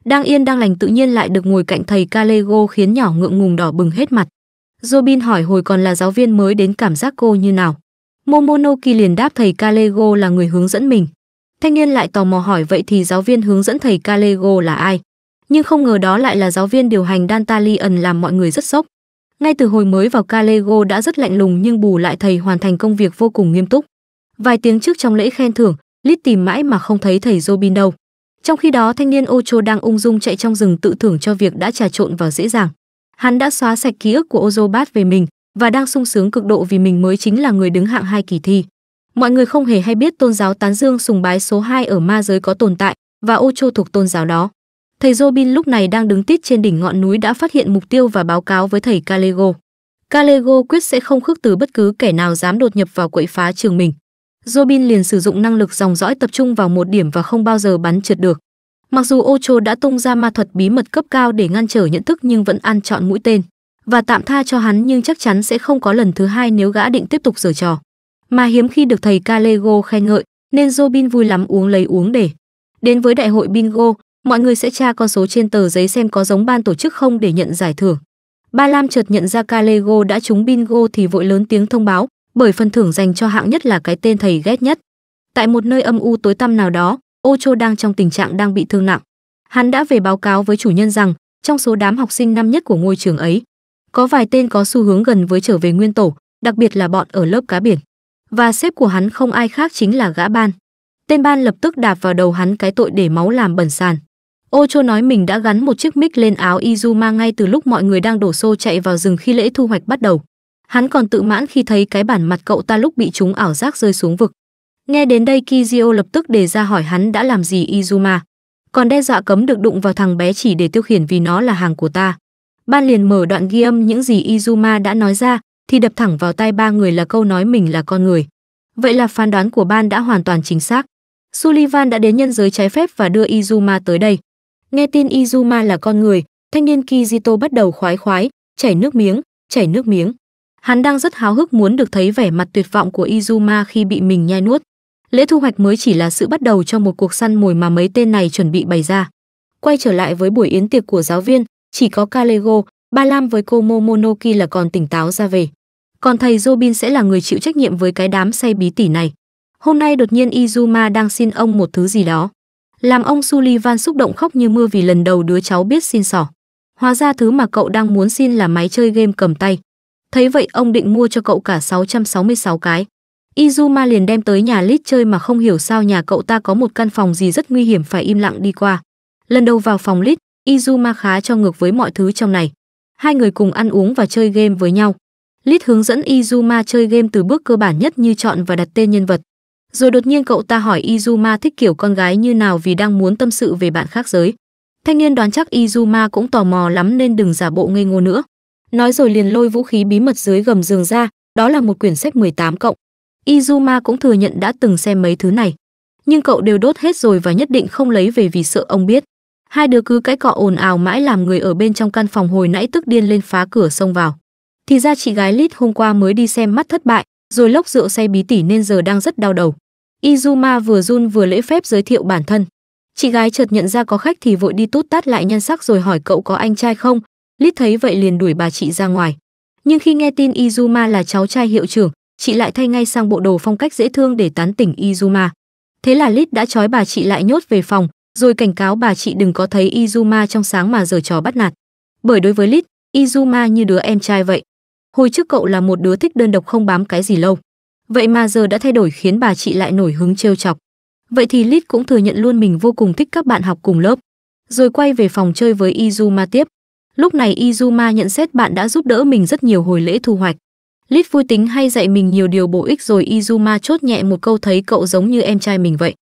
Đang yên đang lành tự nhiên lại được ngồi cạnh thầy Calego khiến nhỏ ngượng ngùng đỏ bừng hết mặt. Robin hỏi hồi còn là giáo viên mới đến cảm giác cô như nào. Momonoki liền đáp thầy Calego là người hướng dẫn mình. Thanh niên lại tò mò hỏi vậy thì giáo viên hướng dẫn thầy Calego là ai? Nhưng không ngờ đó lại là giáo viên điều hành Dantalion làm mọi người rất sốc. Ngay từ hồi mới vào Calego đã rất lạnh lùng nhưng bù lại thầy hoàn thành công việc vô cùng nghiêm túc. Vài tiếng trước trong lễ khen thưởng, Lít tìm mãi mà không thấy thầy Robin đâu. Trong khi đó thanh niên Ocho đang ung dung chạy trong rừng tự thưởng cho việc đã trà trộn vào dễ dàng. Hắn đã xóa sạch ký ức của Ozobat về mình và đang sung sướng cực độ vì mình mới chính là người đứng hạng hai kỳ thi. Mọi người không hề hay biết tôn giáo tán dương sùng bái số 2 ở ma giới có tồn tại và Ocho thuộc tôn giáo đó. Thầy Robin lúc này đang đứng tít trên đỉnh ngọn núi đã phát hiện mục tiêu và báo cáo với thầy Calego. Calego quyết sẽ không khước từ bất cứ kẻ nào dám đột nhập vào quậy phá trường mình. Robin liền sử dụng năng lực dòng dõi tập trung vào một điểm và không bao giờ bắn trượt được. Mặc dù Ocho đã tung ra ma thuật bí mật cấp cao để ngăn trở nhận thức nhưng vẫn ăn chọn mũi tên và tạm tha cho hắn nhưng chắc chắn sẽ không có lần thứ hai nếu gã định tiếp tục giở trò. Mà hiếm khi được thầy Calego khen ngợi, nên Robin vui lắm uống lấy uống để. Đến với đại hội bingo, mọi người sẽ tra con số trên tờ giấy xem có giống ban tổ chức không để nhận giải thưởng. Ba Lam chợt nhận ra Calego đã trúng bingo thì vội lớn tiếng thông báo, bởi phần thưởng dành cho hạng nhất là cái tên thầy ghét nhất. Tại một nơi âm u tối tăm nào đó, Ocho đang trong tình trạng đang bị thương nặng. Hắn đã về báo cáo với chủ nhân rằng, trong số đám học sinh năm nhất của ngôi trường ấy, có vài tên có xu hướng gần với trở về nguyên tổ, đặc biệt là bọn ở lớp cá biển. Và sếp của hắn không ai khác chính là gã ban. Tên ban lập tức đạp vào đầu hắn cái tội để máu làm bẩn sàn. Ocho nói mình đã gắn một chiếc mic lên áo Izuma ngay từ lúc mọi người đang đổ xô chạy vào rừng khi lễ thu hoạch bắt đầu. Hắn còn tự mãn khi thấy cái bản mặt cậu ta lúc bị chúng ảo giác rơi xuống vực. Nghe đến đây Kizio lập tức đề ra hỏi hắn đã làm gì Izuma. Còn đe dọa cấm được đụng vào thằng bé chỉ để tiêu khiển vì nó là hàng của ta. Ban liền mở đoạn ghi âm những gì Izuma đã nói ra, thì đập thẳng vào tai ba người là câu nói mình là con người. Vậy là phán đoán của ban đã hoàn toàn chính xác. Sullivan đã đến nhân giới trái phép và đưa Izuma tới đây. Nghe tin Izuma là con người, thanh niên Kizito bắt đầu khoái khoái, chảy nước miếng, chảy nước miếng. Hắn đang rất háo hức muốn được thấy vẻ mặt tuyệt vọng của Izuma khi bị mình nhai nuốt. Lễ thu hoạch mới chỉ là sự bắt đầu cho một cuộc săn mồi mà mấy tên này chuẩn bị bày ra. Quay trở lại với buổi yến tiệc của giáo viên, chỉ có Kalego, Ba Lam với cô Momonoki là còn tỉnh táo ra về. Còn thầy Robin sẽ là người chịu trách nhiệm với cái đám say bí tỉ này. Hôm nay đột nhiên Izuma đang xin ông một thứ gì đó làm ông Sullivan xúc động khóc như mưa vì lần đầu đứa cháu biết xin sỏ. Hóa ra thứ mà cậu đang muốn xin là máy chơi game cầm tay. Thấy vậy ông định mua cho cậu cả 666 cái. Izuma liền đem tới nhà Lit chơi mà không hiểu sao nhà cậu ta có một căn phòng gì rất nguy hiểm phải im lặng đi qua. Lần đầu vào phòng Lit, Izuma khá cho ngược với mọi thứ trong này. Hai người cùng ăn uống và chơi game với nhau. Lit hướng dẫn Izuma chơi game từ bước cơ bản nhất như chọn và đặt tên nhân vật. Rồi đột nhiên cậu ta hỏi Izuma thích kiểu con gái như nào vì đang muốn tâm sự về bạn khác giới. Thanh niên đoán chắc Izuma cũng tò mò lắm nên đừng giả bộ ngây ngô nữa. Nói rồi liền lôi vũ khí bí mật dưới gầm giường ra, đó là một quyển sách 18 cộng. Izuma cũng thừa nhận đã từng xem mấy thứ này, nhưng cậu đều đốt hết rồi và nhất định không lấy về vì sợ ông biết. Hai đứa cứ cãi cọ ồn ào mãi làm người ở bên trong căn phòng hồi nãy tức điên lên phá cửa xông vào. Thì ra chị gái Lít hôm qua mới đi xem mắt thất bại, rồi lốc rượu say bí tỉ nên giờ đang rất đau đầu. Izuma vừa run vừa lễ phép giới thiệu bản thân. Chị gái chợt nhận ra có khách thì vội đi tút tát lại nhan sắc rồi hỏi cậu có anh trai không, Lít thấy vậy liền đuổi bà chị ra ngoài. Nhưng khi nghe tin Izuma là cháu trai hiệu trưởng, chị lại thay ngay sang bộ đồ phong cách dễ thương để tán tỉnh Izuma. Thế là Lít đã trói bà chị lại nhốt về phòng, rồi cảnh cáo bà chị đừng có thấy Izuma trong sáng mà giờ trò bắt nạt. Bởi đối với Lít, Izuma như đứa em trai vậy. Hồi trước cậu là một đứa thích đơn độc không bám cái gì lâu. Vậy mà giờ đã thay đổi khiến bà chị lại nổi hứng trêu chọc. Vậy thì Lít cũng thừa nhận luôn mình vô cùng thích các bạn học cùng lớp. Rồi quay về phòng chơi với Izuma tiếp. Lúc này Izuma nhận xét bạn đã giúp đỡ mình rất nhiều hồi lễ thu hoạch. Lít vui tính hay dạy mình nhiều điều bổ ích rồi Izuma chốt nhẹ một câu thấy cậu giống như em trai mình vậy.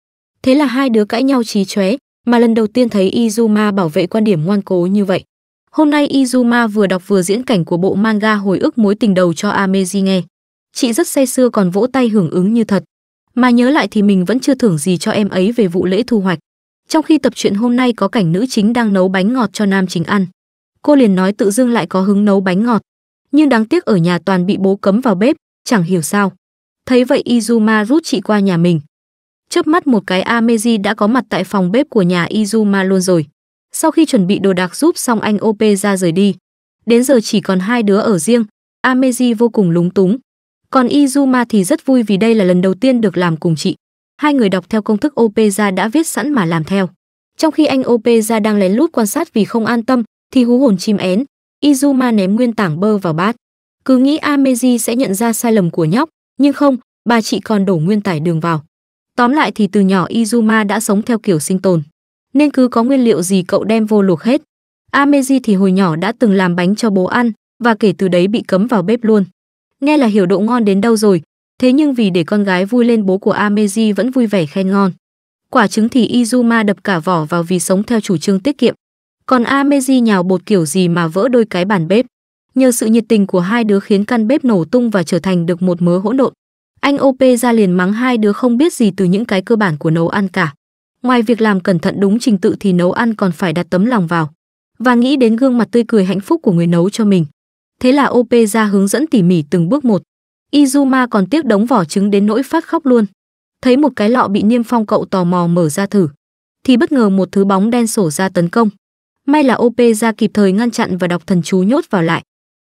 Thế là hai đứa cãi nhau trí chóe, mà lần đầu tiên thấy Izuma bảo vệ quan điểm ngoan cố như vậy. Hôm nay Izuma vừa đọc vừa diễn cảnh của bộ manga hồi ức mối tình đầu cho Ameji nghe. Chị rất say xưa còn vỗ tay hưởng ứng như thật. Mà nhớ lại thì mình vẫn chưa thưởng gì cho em ấy về vụ lễ thu hoạch. Trong khi tập truyện hôm nay có cảnh nữ chính đang nấu bánh ngọt cho nam chính ăn. Cô liền nói tự dưng lại có hứng nấu bánh ngọt. Nhưng đáng tiếc ở nhà toàn bị bố cấm vào bếp, chẳng hiểu sao. Thấy vậy Izuma rút chị qua nhà mình. Chớp mắt một cái Ameji đã có mặt tại phòng bếp của nhà Izuma luôn rồi. Sau khi chuẩn bị đồ đạc giúp xong anh OP ra rời đi. Đến giờ chỉ còn hai đứa ở riêng, Ameji vô cùng lúng túng. Còn Izuma thì rất vui vì đây là lần đầu tiên được làm cùng chị. Hai người đọc theo công thức OP ra đã viết sẵn mà làm theo. Trong khi anh OP ra đang lén lút quan sát vì không an tâm, thì hú hồn chim én, Izuma ném nguyên tảng bơ vào bát. Cứ nghĩ Ameji sẽ nhận ra sai lầm của nhóc, nhưng không, bà chị còn đổ nguyên tải đường vào. Tóm lại thì từ nhỏ Izuma đã sống theo kiểu sinh tồn nên cứ có nguyên liệu gì cậu đem vô luộc hết. Ameji thì hồi nhỏ đã từng làm bánh cho bố ăn và kể từ đấy bị cấm vào bếp luôn. Nghe là hiểu độ ngon đến đâu rồi, thế nhưng vì để con gái vui lên bố của Ameji vẫn vui vẻ khen ngon. Quả trứng thì Izuma đập cả vỏ vào vì sống theo chủ trương tiết kiệm. Còn Ameji nhào bột kiểu gì mà vỡ đôi cái bàn bếp. Nhờ sự nhiệt tình của hai đứa khiến căn bếp nổ tung và trở thành được một mớ hỗn độn. Anh OP ra liền mắng hai đứa không biết gì từ những cái cơ bản của nấu ăn cả. Ngoài việc làm cẩn thận đúng trình tự thì nấu ăn còn phải đặt tấm lòng vào và nghĩ đến gương mặt tươi cười hạnh phúc của người nấu cho mình. Thế là OP ra hướng dẫn tỉ mỉ từng bước một. Izuma còn tiếc đống vỏ trứng đến nỗi phát khóc luôn. Thấy một cái lọ bị niêm phong cậu tò mò mở ra thử. Thì bất ngờ một thứ bóng đen sổ ra tấn công. May là OP ra kịp thời ngăn chặn và đọc thần chú nhốt vào lại.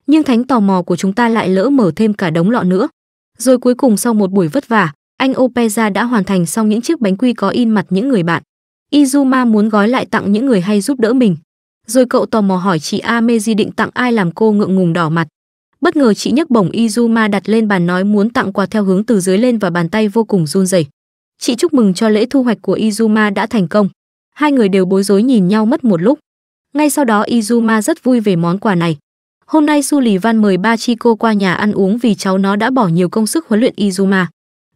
Nhưng thánh tò mò của chúng ta lại lỡ mở thêm cả đống lọ nữa. Rồi cuối cùng sau một buổi vất vả, anh Opeza đã hoàn thành xong những chiếc bánh quy có in mặt những người bạn. Izuma muốn gói lại tặng những người hay giúp đỡ mình. Rồi cậu tò mò hỏi chị Ameji định tặng ai làm cô ngượng ngùng đỏ mặt. Bất ngờ chị nhấc bổng Izuma đặt lên bàn nói muốn tặng quà theo hướng từ dưới lên và bàn tay vô cùng run rẩy. Chị chúc mừng cho lễ thu hoạch của Izuma đã thành công. Hai người đều bối rối nhìn nhau mất một lúc. Ngay sau đó Izuma rất vui về món quà này. Hôm nay Su Lì Sullivan mời ba cô qua nhà ăn uống vì cháu nó đã bỏ nhiều công sức huấn luyện Izuma.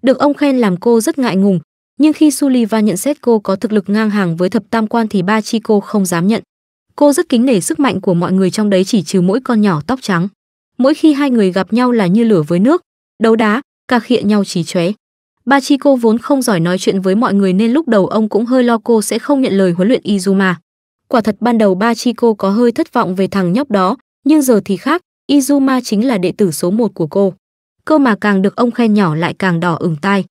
Được ông khen làm cô rất ngại ngùng, nhưng khi Sullivan nhận xét cô có thực lực ngang hàng với thập tam quan thì ba chi cô không dám nhận. Cô rất kính nể sức mạnh của mọi người trong đấy chỉ trừ mỗi con nhỏ tóc trắng. Mỗi khi hai người gặp nhau là như lửa với nước, đấu đá, cà khịa nhau trí chóe. Ba chi cô vốn không giỏi nói chuyện với mọi người nên lúc đầu ông cũng hơi lo cô sẽ không nhận lời huấn luyện Izuma. Quả thật ban đầu ba chi cô có hơi thất vọng về thằng nhóc đó, nhưng giờ thì khác, Izuma chính là đệ tử số 1 của cô. Câu mà càng được ông khen nhỏ lại càng đỏ ửng tai.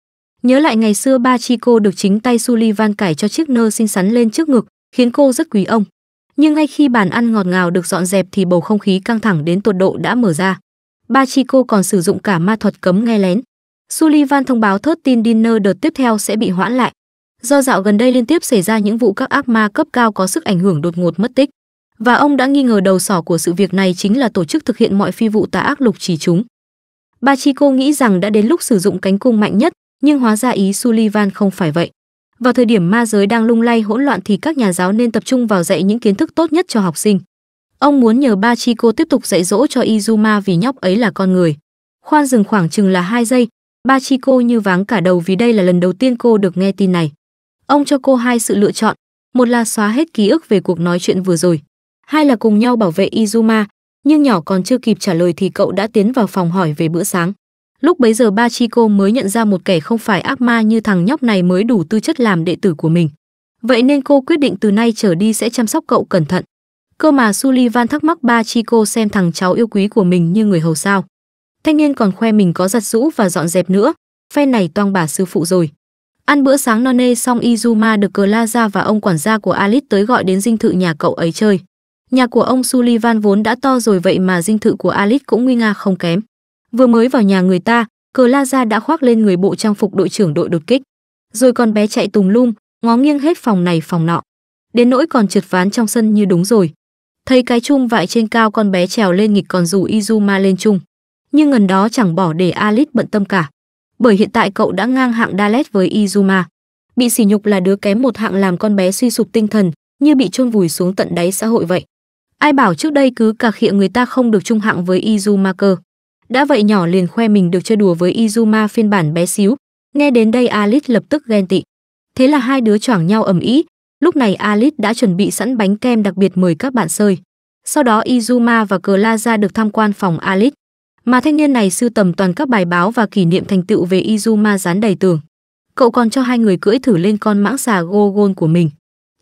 Nhớ lại ngày xưa ba chi cô được chính tay Sullivan cải cho chiếc nơ xinh xắn lên trước ngực, khiến cô rất quý ông. Nhưng ngay khi bàn ăn ngọt ngào được dọn dẹp thì bầu không khí căng thẳng đến tột độ đã mở ra. Ba chi cô còn sử dụng cả ma thuật cấm nghe lén. Sullivan thông báo thớt tin dinner đợt tiếp theo sẽ bị hoãn lại. Do dạo gần đây liên tiếp xảy ra những vụ các ác ma cấp cao có sức ảnh hưởng đột ngột mất tích, và ông đã nghi ngờ đầu sỏ của sự việc này chính là tổ chức thực hiện mọi phi vụ tà ác lục chỉ chúng. Bachiko nghĩ rằng đã đến lúc sử dụng cánh cung mạnh nhất, nhưng hóa ra ý Sullivan không phải vậy. Vào thời điểm ma giới đang lung lay hỗn loạn thì các nhà giáo nên tập trung vào dạy những kiến thức tốt nhất cho học sinh. Ông muốn nhờ Bachiko tiếp tục dạy dỗ cho Izuma vì nhóc ấy là con người. Khoan dừng khoảng chừng là 2 giây, Bachiko như váng cả đầu vì đây là lần đầu tiên cô được nghe tin này. Ông cho cô hai sự lựa chọn, một là xóa hết ký ức về cuộc nói chuyện vừa rồi, hai là cùng nhau bảo vệ Izuma, nhưng nhỏ còn chưa kịp trả lời thì cậu đã tiến vào phòng hỏi về bữa sáng. Lúc bấy giờ ba chi cô mới nhận ra một kẻ không phải ác ma như thằng nhóc này mới đủ tư chất làm đệ tử của mình. Vậy nên cô quyết định từ nay trở đi sẽ chăm sóc cậu cẩn thận. Cơ mà Sullivan thắc mắc ba chi cô xem thằng cháu yêu quý của mình như người hầu sao. Thanh niên còn khoe mình có giặt rũ và dọn dẹp nữa, phen này toang bà sư phụ rồi. Ăn bữa sáng no nê xong Izuma được cờ la ra và ông quản gia của Alice tới gọi đến dinh thự nhà cậu ấy chơi. Nhà của ông Sullivan vốn đã to rồi vậy mà dinh thự của Alice cũng nguy nga không kém. Vừa mới vào nhà người ta, Cờ La Ra đã khoác lên người bộ trang phục đội trưởng đội đột kích. Rồi con bé chạy tùng lum, ngó nghiêng hết phòng này phòng nọ. Đến nỗi còn trượt ván trong sân như đúng rồi. Thấy cái chum vại trên cao con bé trèo lên nghịch còn dù Izuma lên chung. Nhưng ngần đó chẳng bỏ để Alice bận tâm cả. Bởi hiện tại cậu đã ngang hạng Dalet với Izuma. Bị sỉ nhục là đứa kém một hạng làm con bé suy sụp tinh thần, như bị chôn vùi xuống tận đáy xã hội vậy. Ai bảo trước đây cứ cà khịa người ta không được trung hạng với Izuma cơ? Đã vậy nhỏ liền khoe mình được chơi đùa với Izuma phiên bản bé xíu. Nghe đến đây Alice lập tức ghen tị. Thế là hai đứa choảng nhau ầm ĩ. Lúc này Alice đã chuẩn bị sẵn bánh kem đặc biệt mời các bạn sơi. Sau đó Izuma và ra được tham quan phòng Alice. Mà thanh niên này sưu tầm toàn các bài báo và kỷ niệm thành tựu về Izuma dán đầy tường. Cậu còn cho hai người cưỡi thử lên con mãng xà Gogon của mình.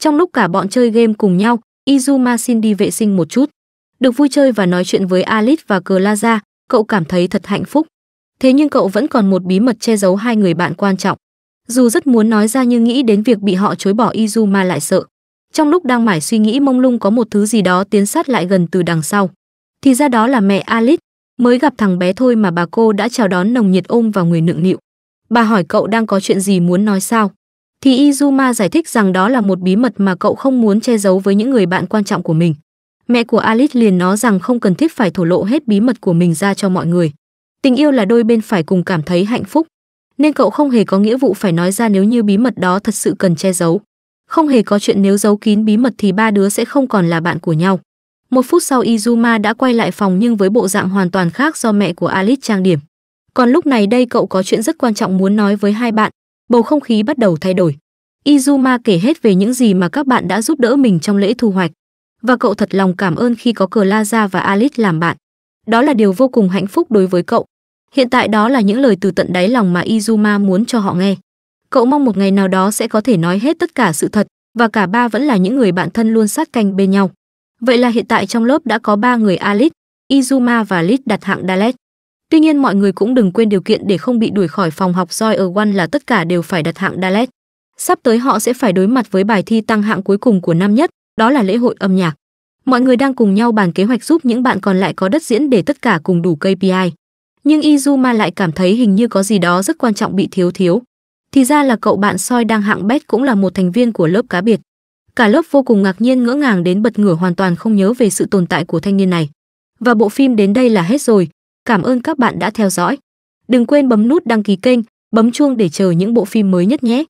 Trong lúc cả bọn chơi game cùng nhau, Izuma xin đi vệ sinh một chút. Được vui chơi và nói chuyện với Alice và Claza, cậu cảm thấy thật hạnh phúc. Thế nhưng cậu vẫn còn một bí mật che giấu hai người bạn quan trọng. Dù rất muốn nói ra nhưng nghĩ đến việc bị họ chối bỏ Izuma lại sợ. Trong lúc đang mải suy nghĩ mông lung có một thứ gì đó tiến sát lại gần từ đằng sau. Thì ra đó là mẹ Alice, mới gặp thằng bé thôi mà bà cô đã chào đón nồng nhiệt ôm vào người nựng nịu. Bà hỏi cậu đang có chuyện gì muốn nói sao? thì Izuma giải thích rằng đó là một bí mật mà cậu không muốn che giấu với những người bạn quan trọng của mình. Mẹ của Alice liền nói rằng không cần thiết phải thổ lộ hết bí mật của mình ra cho mọi người. Tình yêu là đôi bên phải cùng cảm thấy hạnh phúc, nên cậu không hề có nghĩa vụ phải nói ra nếu như bí mật đó thật sự cần che giấu. Không hề có chuyện nếu giấu kín bí mật thì ba đứa sẽ không còn là bạn của nhau. Một phút sau Izuma đã quay lại phòng nhưng với bộ dạng hoàn toàn khác do mẹ của Alice trang điểm. Còn lúc này đây cậu có chuyện rất quan trọng muốn nói với hai bạn, bầu không khí bắt đầu thay đổi. Izuma kể hết về những gì mà các bạn đã giúp đỡ mình trong lễ thu hoạch và cậu thật lòng cảm ơn khi có Claza và Alice làm bạn. Đó là điều vô cùng hạnh phúc đối với cậu. Hiện tại đó là những lời từ tận đáy lòng mà Izuma muốn cho họ nghe. Cậu mong một ngày nào đó sẽ có thể nói hết tất cả sự thật và cả ba vẫn là những người bạn thân luôn sát canh bên nhau. Vậy là hiện tại trong lớp đã có ba người Alice, Izuma và Lit đặt hạng Dalet. Tuy nhiên mọi người cũng đừng quên điều kiện để không bị đuổi khỏi phòng học Joy ở One là tất cả đều phải đặt hạng Dalet. Sắp tới họ sẽ phải đối mặt với bài thi tăng hạng cuối cùng của năm nhất, đó là lễ hội âm nhạc. Mọi người đang cùng nhau bàn kế hoạch giúp những bạn còn lại có đất diễn để tất cả cùng đủ KPI. Nhưng Izuma lại cảm thấy hình như có gì đó rất quan trọng bị thiếu thiếu. Thì ra là cậu bạn soi đang hạng bét cũng là một thành viên của lớp cá biệt. Cả lớp vô cùng ngạc nhiên ngỡ ngàng đến bật ngửa hoàn toàn không nhớ về sự tồn tại của thanh niên này. Và bộ phim đến đây là hết rồi, Cảm ơn các bạn đã theo dõi. Đừng quên bấm nút đăng ký kênh, bấm chuông để chờ những bộ phim mới nhất nhé.